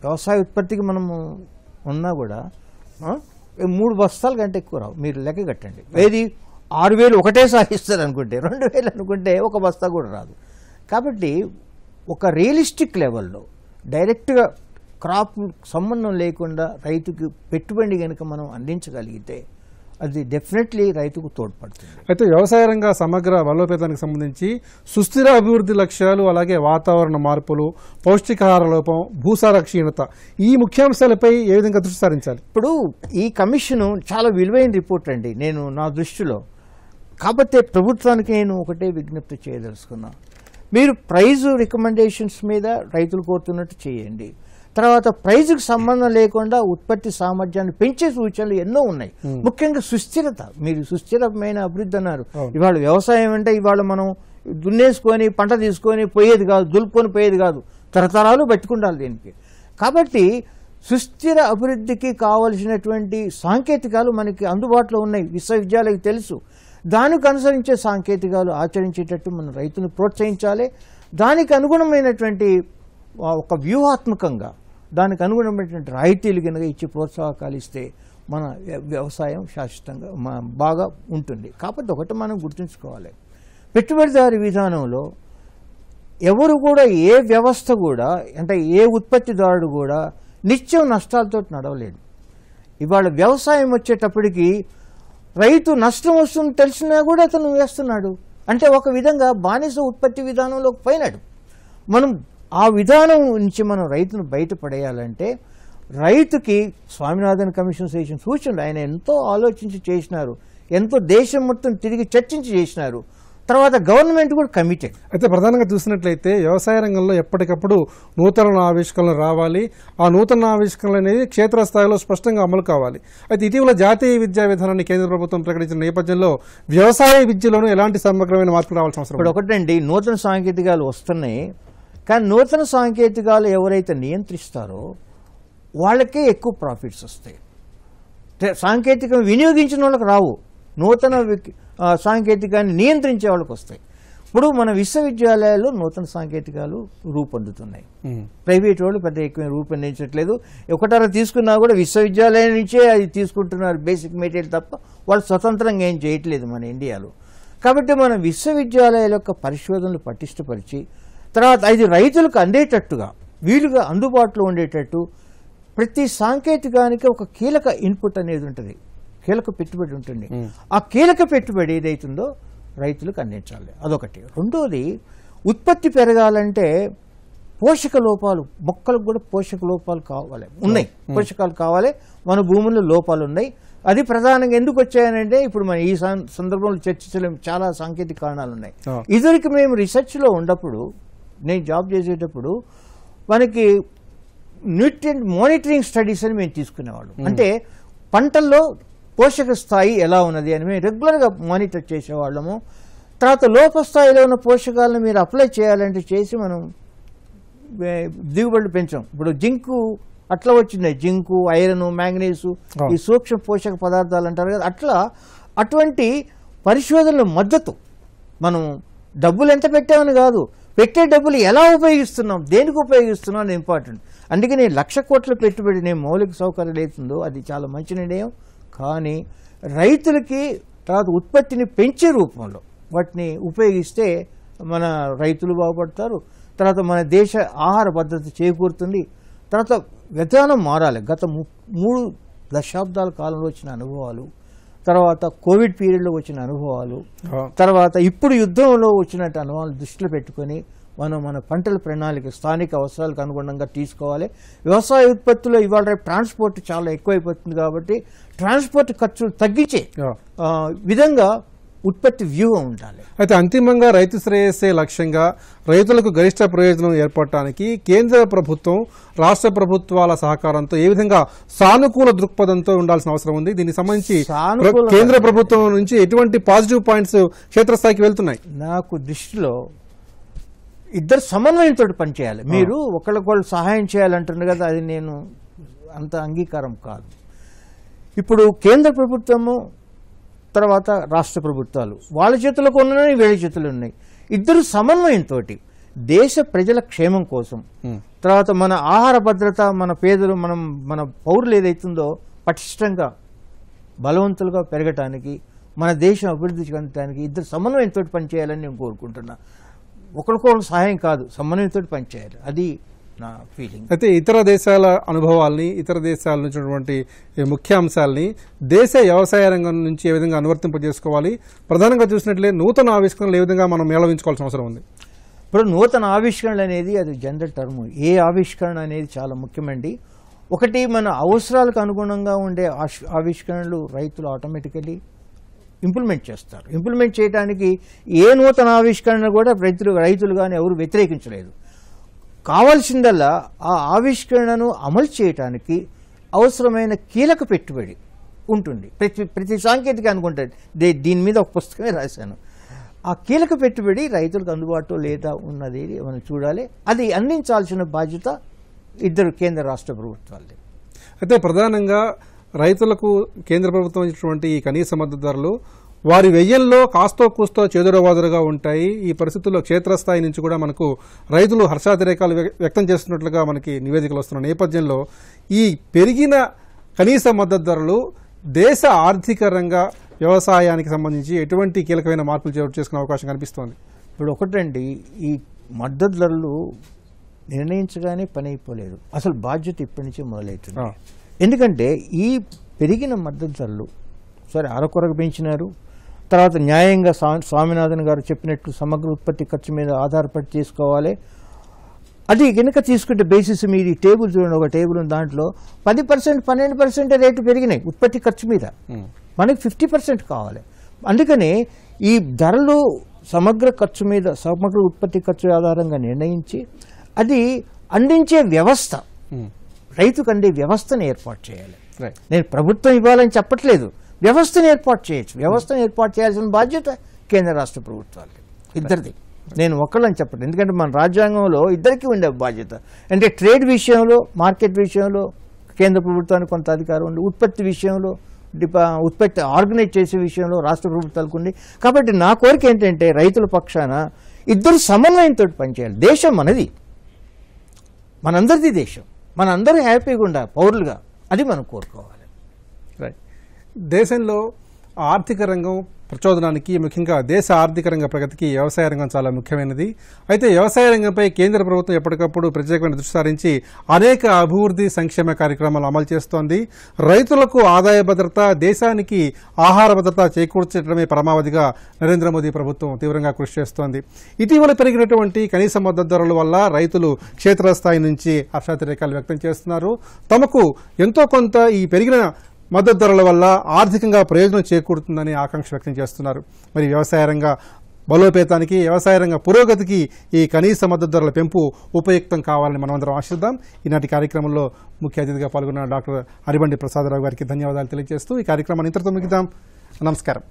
వ్యవసాయ ఉత్పత్తికి మనము ఉన్నా కూడా మూడు బస్తాల కంటే ఎక్కువ రావు మీరు లెక్క కట్టండి ఏది ఆరు వేలు ఒకటే సాధిస్తారు అనుకుంటే రెండు వేలు అనుకుంటే ఒక బస్తా కూడా రాదు కాబట్టి ఒక రియలిస్టిక్ లెవెల్లో డైరెక్ట్గా క్రాప్ సంబంధం లేకుండా రైతుకి పెట్టుబడి కనుక మనం అందించగలిగితే అది డెఫినెట్లీ రైతుకు తోడ్పడుతుంది అయితే వ్యవసాయ రంగ సమగ్ర బలోపేతానికి సంబంధించి సుస్థిర అభివృద్ధి లక్ష్యాలు అలాగే వాతావరణ మార్పులు పౌష్టికాహార లోపం భూసార క్షీణత ఈ ముఖ్యాంశాలపై ఏ విధంగా దృష్టి సారించాలి ఇప్పుడు ఈ కమిషను చాలా విలువైన రిపోర్ట్ అండి నేను నా దృష్టిలో కాకపోతే ప్రభుత్వానికి నేను ఒకటే విజ్ఞప్తి చేయదలుచుకున్నా మీరు ప్రైజ్ రికమెండేషన్స్ మీద రైతులు కోరుతున్నట్టు చేయండి తర్వాత ప్రైజ్కి సంబంధం లేకుండా ఉత్పత్తి సామర్థ్యాన్ని పెంచే సూచనలు ఎన్నో ఉన్నాయి ముఖ్యంగా సుస్థిరత మీరు సుస్థిరమైన అభివృద్ధి అన్నారు ఇవాళ వ్యవసాయం అంటే ఇవాళ మనం దున్నేసుకొని పంట తీసుకొని పోయేది కాదు దులుపుకొని పోయేది కాదు తరతరాలు పెట్టుకుండాలి దీనికి కాబట్టి సుస్థిర అభివృద్ధికి కావలసినటువంటి సాంకేతికాలు మనకి అందుబాటులో ఉన్నాయి విశ్వవిద్యాలయాలకు తెలుసు దానికి అనుసరించే సాంకేతికాలు ఆచరించేటట్టు మనం రైతును ప్రోత్సహించాలి దానికి అనుగుణమైనటువంటి ఒక వ్యూహాత్మకంగా దానికి అనుగుణమైనటువంటి రాయితీలు కనుక ఇచ్చి ప్రోత్సాహకాలు ఇస్తే మన వ్యవసాయం శాశ్వతంగా బాగా ఉంటుంది కాకపోతే ఒకటి మనం గుర్తుంచుకోవాలి పెట్టుబడిదారి విధానంలో ఎవరు కూడా ఏ వ్యవస్థ కూడా అంటే ఏ ఉత్పత్తిదారుడు కూడా నిత్యం నష్టాలతో నడవలేడు ఇవాళ వ్యవసాయం వచ్చేటప్పటికి రైతు నష్టం వస్తుంది తెలిసినా కూడా అతను వేస్తున్నాడు అంటే ఒక విధంగా బానిస ఉత్పత్తి విధానంలోకి పోయినాడు మనం ఆ విధానం నుంచి మనం రైతును బయటపడేయాలంటే రైతుకి స్వామినాథన్ కమిషన్ చేసిన సూచనలు ఆయన ఎంతో ఆలోచించి చేసినారు ఎంతో దేశం మొత్తం తిరిగి చర్చించి చేసినారు తర్వాత గవర్నమెంట్ కూడా కమిటెడ్ అయితే ప్రధానంగా చూసినట్లయితే వ్యవసాయ రంగంలో ఎప్పటికప్పుడు నూతన ఆవిష్కరణలు రావాలి ఆ నూతన ఆవిష్కరణలు అనేది క్షేత్రస్థాయిలో స్పష్టంగా అమలు కావాలి అయితే ఇటీవల జాతీయ విద్యా విధానాన్ని కేంద్ర ప్రభుత్వం ప్రకటించిన నేపథ్యంలో వ్యవసాయ విద్యలోనూ ఎలాంటి సమగ్రమైన మార్పులు రావాల్సిన అవసరం ఇప్పుడు ఒకటండి నూతన సాంకేతికాలు వస్తున్నాయి కానీ నూతన సాంకేతికాలు ఎవరైతే నియంత్రిస్తారో వాళ్ళకే ఎక్కువ ప్రాఫిట్స్ వస్తాయి సాంకేతికం వినియోగించిన వాళ్ళకి రావు నూతన సాంకేతికాన్ని నియంత్రించే వాళ్ళకి వస్తాయి ఇప్పుడు మన విశ్వవిద్యాలయాల్లో నూతన సాంకేతికాలు రూపొందుతున్నాయి ప్రైవేట్ వాళ్ళు పెద్ద ఎక్కువ రూపొందించట్లేదు ఒకటర తీసుకున్నా కూడా విశ్వవిద్యాలయం నుంచే అది తీసుకుంటున్నారు బేసిక్ మెటీరియల్ తప్ప వాళ్ళు స్వతంత్రంగా ఏం చేయట్లేదు మన ఇండియాలో కాబట్టి మన విశ్వవిద్యాలయాల యొక్క పరిశోధనలు పటిష్టపరిచి తర్వాత అది రైతులకు అందేటట్టుగా వీలుగా అందుబాటులో ఉండేటట్టు ప్రతి సాంకేతికానికి ఒక కీలక ఇన్పుట్ అనేది ఉంటుంది కీలక పెట్టుబడి ఉంటుంది ఆ కీలక పెట్టుబడి ఏదైతుందో రైతులకు అందించాలి అదొకటి రెండోది ఉత్పత్తి పెరగాలంటే పోషక లోపాలు మొక్కలకు కూడా పోషక లోపాలు కావాలి ఉన్నాయి పోషకాలు కావాలి మన భూముల్లో లోపాలు ఉన్నాయి అది ప్రధానంగా ఎందుకు వచ్చాయనంటే ఇప్పుడు మన ఈ సందర్భంలో చర్చించలేము చాలా సాంకేతిక కారణాలు ఉన్నాయి ఇదివరకు మేము రీసెర్చ్లో ఉన్నప్పుడు నేను జాబ్ చేసేటప్పుడు మనకి న్యూట్రియంట్ మానిటరింగ్ స్టడీస్ అని మేము తీసుకునేవాళ్ళం అంటే పంటల్లో పోషక స్థాయి ఎలా ఉన్నది అని మేము రెగ్యులర్గా మానిటర్ చేసేవాళ్ళము తర్వాత లోప స్థాయిలో ఉన్న పోషకాలను మీరు అప్లై చేయాలంటే చేసి మనం దిగుబడులు పెంచాం ఇప్పుడు జింకు అట్లా వచ్చింది జింకు ఐరన్ మ్యాంగనీసు ఈ సూక్ష్మ పోషక పదార్థాలు అంటారు కదా అట్లా అటువంటి పరిశోధనల మద్దతు మనం డబ్బులు ఎంత పెట్టామని కాదు పెట్టే డబ్బులు ఎలా ఉపయోగిస్తున్నాం దేనికి ఉపయోగిస్తున్నాం అని ఇంపార్టెంట్ అందుకని లక్ష కోట్ల నేను మౌలిక సౌకర్యాలు అవుతుందో అది చాలా మంచి నిర్ణయం కానీ రైతులకి తర్వాత ఉత్పత్తిని పెంచే రూపంలో వాటిని ఉపయోగిస్తే మన రైతులు బాగుపడతారు తర్వాత మన దేశ ఆహార భద్రత చేకూరుతుంది తర్వాత విధానం మారాలి గత మూడు దశాబ్దాల కాలంలో వచ్చిన అనుభవాలు తర్వాత కోవిడ్ పీరియడ్లో వచ్చిన అనుభవాలు తర్వాత ఇప్పుడు యుద్ధంలో వచ్చినట్టు అనుభవాలు దృష్టిలో పెట్టుకొని మనం మన పంటల ప్రణాళిక స్థానిక అవసరాలకు అనుగుణంగా తీసుకోవాలి వ్యవసాయ ఉత్పత్తిలో ఇవాళ రేపు ట్రాన్స్పోర్ట్ చాలా ఎక్కువైపోతుంది కాబట్టి ట్రాన్స్పోర్ట్ ఖర్చులు తగ్గించే విధంగా ఉత్పత్తి వ్యూహం ఉండాలి అయితే అంతిమంగా రైతు శ్రేయస్సే లక్ష్యంగా రైతులకు గరిష్ట ప్రయోజనం ఏర్పడటానికి కేంద్ర ప్రభుత్వం రాష్ట్ర ప్రభుత్వాల సహకారంతో ఏ విధంగా సానుకూల దృక్పథంతో ఉండాల్సిన అవసరం ఉంది దీనికి సంబంధించి కేంద్ర ప్రభుత్వం నుంచి ఎటువంటి పాజిటివ్ పాయింట్స్ క్షేత్రస్థాయికి వెళ్తున్నాయి నాకు దృష్టిలో ఇద్దరు సమన్వయంతో పనిచేయాలి మీరు ఒకళ్ళకొకళ్ళు సహాయం చేయాలంటున్నారు కదా అది నేను అంత అంగీకారం కాదు ఇప్పుడు కేంద్ర ప్రభుత్వము తర్వాత రాష్ట్ర ప్రభుత్వాలు వాళ్ళ చేతులకు ఉన్నాయి వీళ్ళ చేతులు ఉన్నాయి ఇద్దరు సమన్వయంతో దేశ ప్రజల క్షేమం కోసం తర్వాత మన ఆహార భద్రత మన పేదలు మనం మన పౌరులు ఏదైతుందో పటిష్టంగా బలవంతులుగా పెరగటానికి మన దేశం అభివృద్ధి చెందటానికి ఇద్దరు సమన్వయంతో పనిచేయాలని నేను కోరుకుంటున్నా ఒకరికొకరు సహాయం కాదు సమన్వయంతో పనిచేయాలి అది నా ఫీలింగ్ అయితే ఇతర దేశాల అనుభవాల్ని ఇతర దేశాల నుంచి ముఖ్యాంశాలని దేశ వ్యవసాయ రంగం నుంచి ఏ విధంగా అనువర్తింపజేసుకోవాలి ప్రధానంగా చూసినట్లే నూతన ఆవిష్కరణలు ఏ విధంగా మనం మేళవించుకోవాల్సిన అవసరం ఉంది ఇప్పుడు నూతన ఆవిష్కరణలు అనేది అది జనరల్ టర్మ్ ఏ ఆవిష్కరణ అనేది చాలా ముఖ్యమండి ఒకటి మన అవసరాలకు అనుగుణంగా ఉండే ఆవిష్కరణలు రైతులు ఆటోమేటికలీ ఇంప్లిమెంట్ చేస్తారు ఇంప్లిమెంట్ చేయడానికి ఏ నూతన ఆవిష్కరణ కూడా రైతులు రైతులు కానీ ఎవరు వ్యతిరేకించలేదు కావలసిందల్లా ఆ ఆవిష్కరణను అమలు చేయటానికి అవసరమైన కీలక పెట్టుబడి ఉంటుంది ప్రతి ప్రతి సాంకేతిక అనుకుంటుంది దే దీని మీద ఒక పుస్తకమే రాశాను ఆ కీలక పెట్టుబడి రైతులకు అందుబాటులో లేదా ఉన్నది మనం చూడాలి అది అందించాల్సిన బాధ్యత ఇద్దరు కేంద్ర రాష్ట్ర ప్రభుత్వాలే అయితే ప్రధానంగా రైతులకు కేంద్ర ప్రభుత్వం ఇచ్చినటువంటి ఈ కనీస మద్దతు ధరలు వారి వ్యయంలో కాస్తో కూస్తో చేదురవాదురుగా ఉంటాయి ఈ పరిస్థితుల్లో క్షేత్రస్థాయి నుంచి కూడా మనకు రైతులు హర్షాతిరేకాలు వ్యక్తం చేస్తున్నట్లుగా మనకి నివేదికలు వస్తున్న నేపథ్యంలో ఈ పెరిగిన కనీస మద్దతు ధరలు దేశ ఆర్థిక రంగ వ్యవసాయానికి సంబంధించి ఎటువంటి కీలకమైన మార్పులు చోటు చేసుకునే అవకాశం కనిపిస్తోంది ఇప్పుడు ఒకటండి ఈ మద్దతు ధరలు నిర్ణయించగానే పని అయిపోలేదు అసలు బాధ్యత ఇప్పటి నుంచి మొదలవుతుంది ఎందుకంటే ఈ పెరిగిన మద్దతు ధరలు సరే అరకొరకు పెంచినారు తర్వాత న్యాయంగా స్వామినాథన్ గారు చెప్పినట్టు సమగ్ర ఉత్పత్తి ఖర్చు మీద ఆధారపడి చేసుకోవాలి అది కనుక తీసుకుంటే బేసిస్ మీద ఈ టేబుల్ చూడండి ఒక టేబుల్ ఉంది దాంట్లో పది పర్సెంట్ పన్నెండు పర్సెంట్ రేటు పెరిగినాయి ఉత్పత్తి ఖర్చు మీద మనకి ఫిఫ్టీ పర్సెంట్ కావాలి అందుకని ఈ ధరలు సమగ్ర ఖర్చు మీద సమగ్ర ఉత్పత్తి ఖర్చు ఆధారంగా నిర్ణయించి అది అందించే వ్యవస్థ రైతుకు అందే వ్యవస్థను ఏర్పాటు చేయాలి నేను ప్రభుత్వం ఇవ్వాలని చెప్పట్లేదు వ్యవస్థను ఏర్పాటు చేయొచ్చు వ్యవస్థను ఏర్పాటు చేయాల్సిన బాధ్యత కేంద్ర రాష్ట్ర ప్రభుత్వాలకి ఇద్దరిది నేను ఒక్కళ్ళని చెప్పండి ఎందుకంటే మన రాజ్యాంగంలో ఇద్దరికి ఉండే బాధ్యత అంటే ట్రేడ్ విషయంలో మార్కెట్ విషయంలో కేంద్ర ప్రభుత్వానికి కొంత అధికారం ఉంది ఉత్పత్తి విషయంలో డిపా ఉత్పత్తి ఆర్గనైజ్ చేసే విషయంలో రాష్ట్ర ప్రభుత్వాలకు ఉంది కాబట్టి నా కోరిక ఏంటంటే రైతుల పక్షాన ఇద్దరు సమన్వయంతో పనిచేయాలి దేశం మనది మనందరిది దేశం మనందరూ హ్యాపీగా ఉండాలి పౌరులుగా అది మనం కోరుకోవాలి రైట్ దేశంలో ఆర్థిక రంగం ప్రచోదనానికి ముఖ్యంగా దేశ ఆర్థిక రంగ ప్రగతికి వ్యవసాయ రంగం చాలా ముఖ్యమైనది అయితే వ్యవసాయ రంగంపై కేంద్ర ప్రభుత్వం ఎప్పటికప్పుడు ప్రత్యేకమైన దృష్టి సారించి అనేక అభివృద్ధి సంక్షేమ కార్యక్రమాలు అమలు చేస్తోంది రైతులకు ఆదాయ భద్రత దేశానికి ఆహార భద్రత చేకూర్చడమే పరమావధిగా నరేంద్ర మోదీ ప్రభుత్వం తీవ్రంగా కృషి చేస్తోంది ఇటీవల పెరిగినటువంటి కనీస మద్దతు ధరల వల్ల రైతులు క్షేత్రస్థాయి నుంచి అర్షాతిరేకాలు వ్యక్తం చేస్తున్నారు తమకు ఎంతో కొంత ఈ పెరిగిన మద్దతు ధరల వల్ల ఆర్థికంగా ప్రయోజనం చేకూరుతుందని ఆకాంక్ష వ్యక్తం చేస్తున్నారు మరి వ్యవసాయ రంగ బలోపేతానికి వ్యవసాయ రంగ పురోగతికి ఈ కనీస మద్దతు ధరల పెంపు ఉపయుక్తం కావాలని మనమందరం ఆశిద్దాం ఈనాటి కార్యక్రమంలో ముఖ్య అతిథిగా పాల్గొన్న డాక్టర్ హరిబండి ప్రసాదరావు గారికి ధన్యవాదాలు తెలియజేస్తూ ఈ కార్యక్రమాన్ని ఇంతటితో ముగిద్దాం నమస్కారం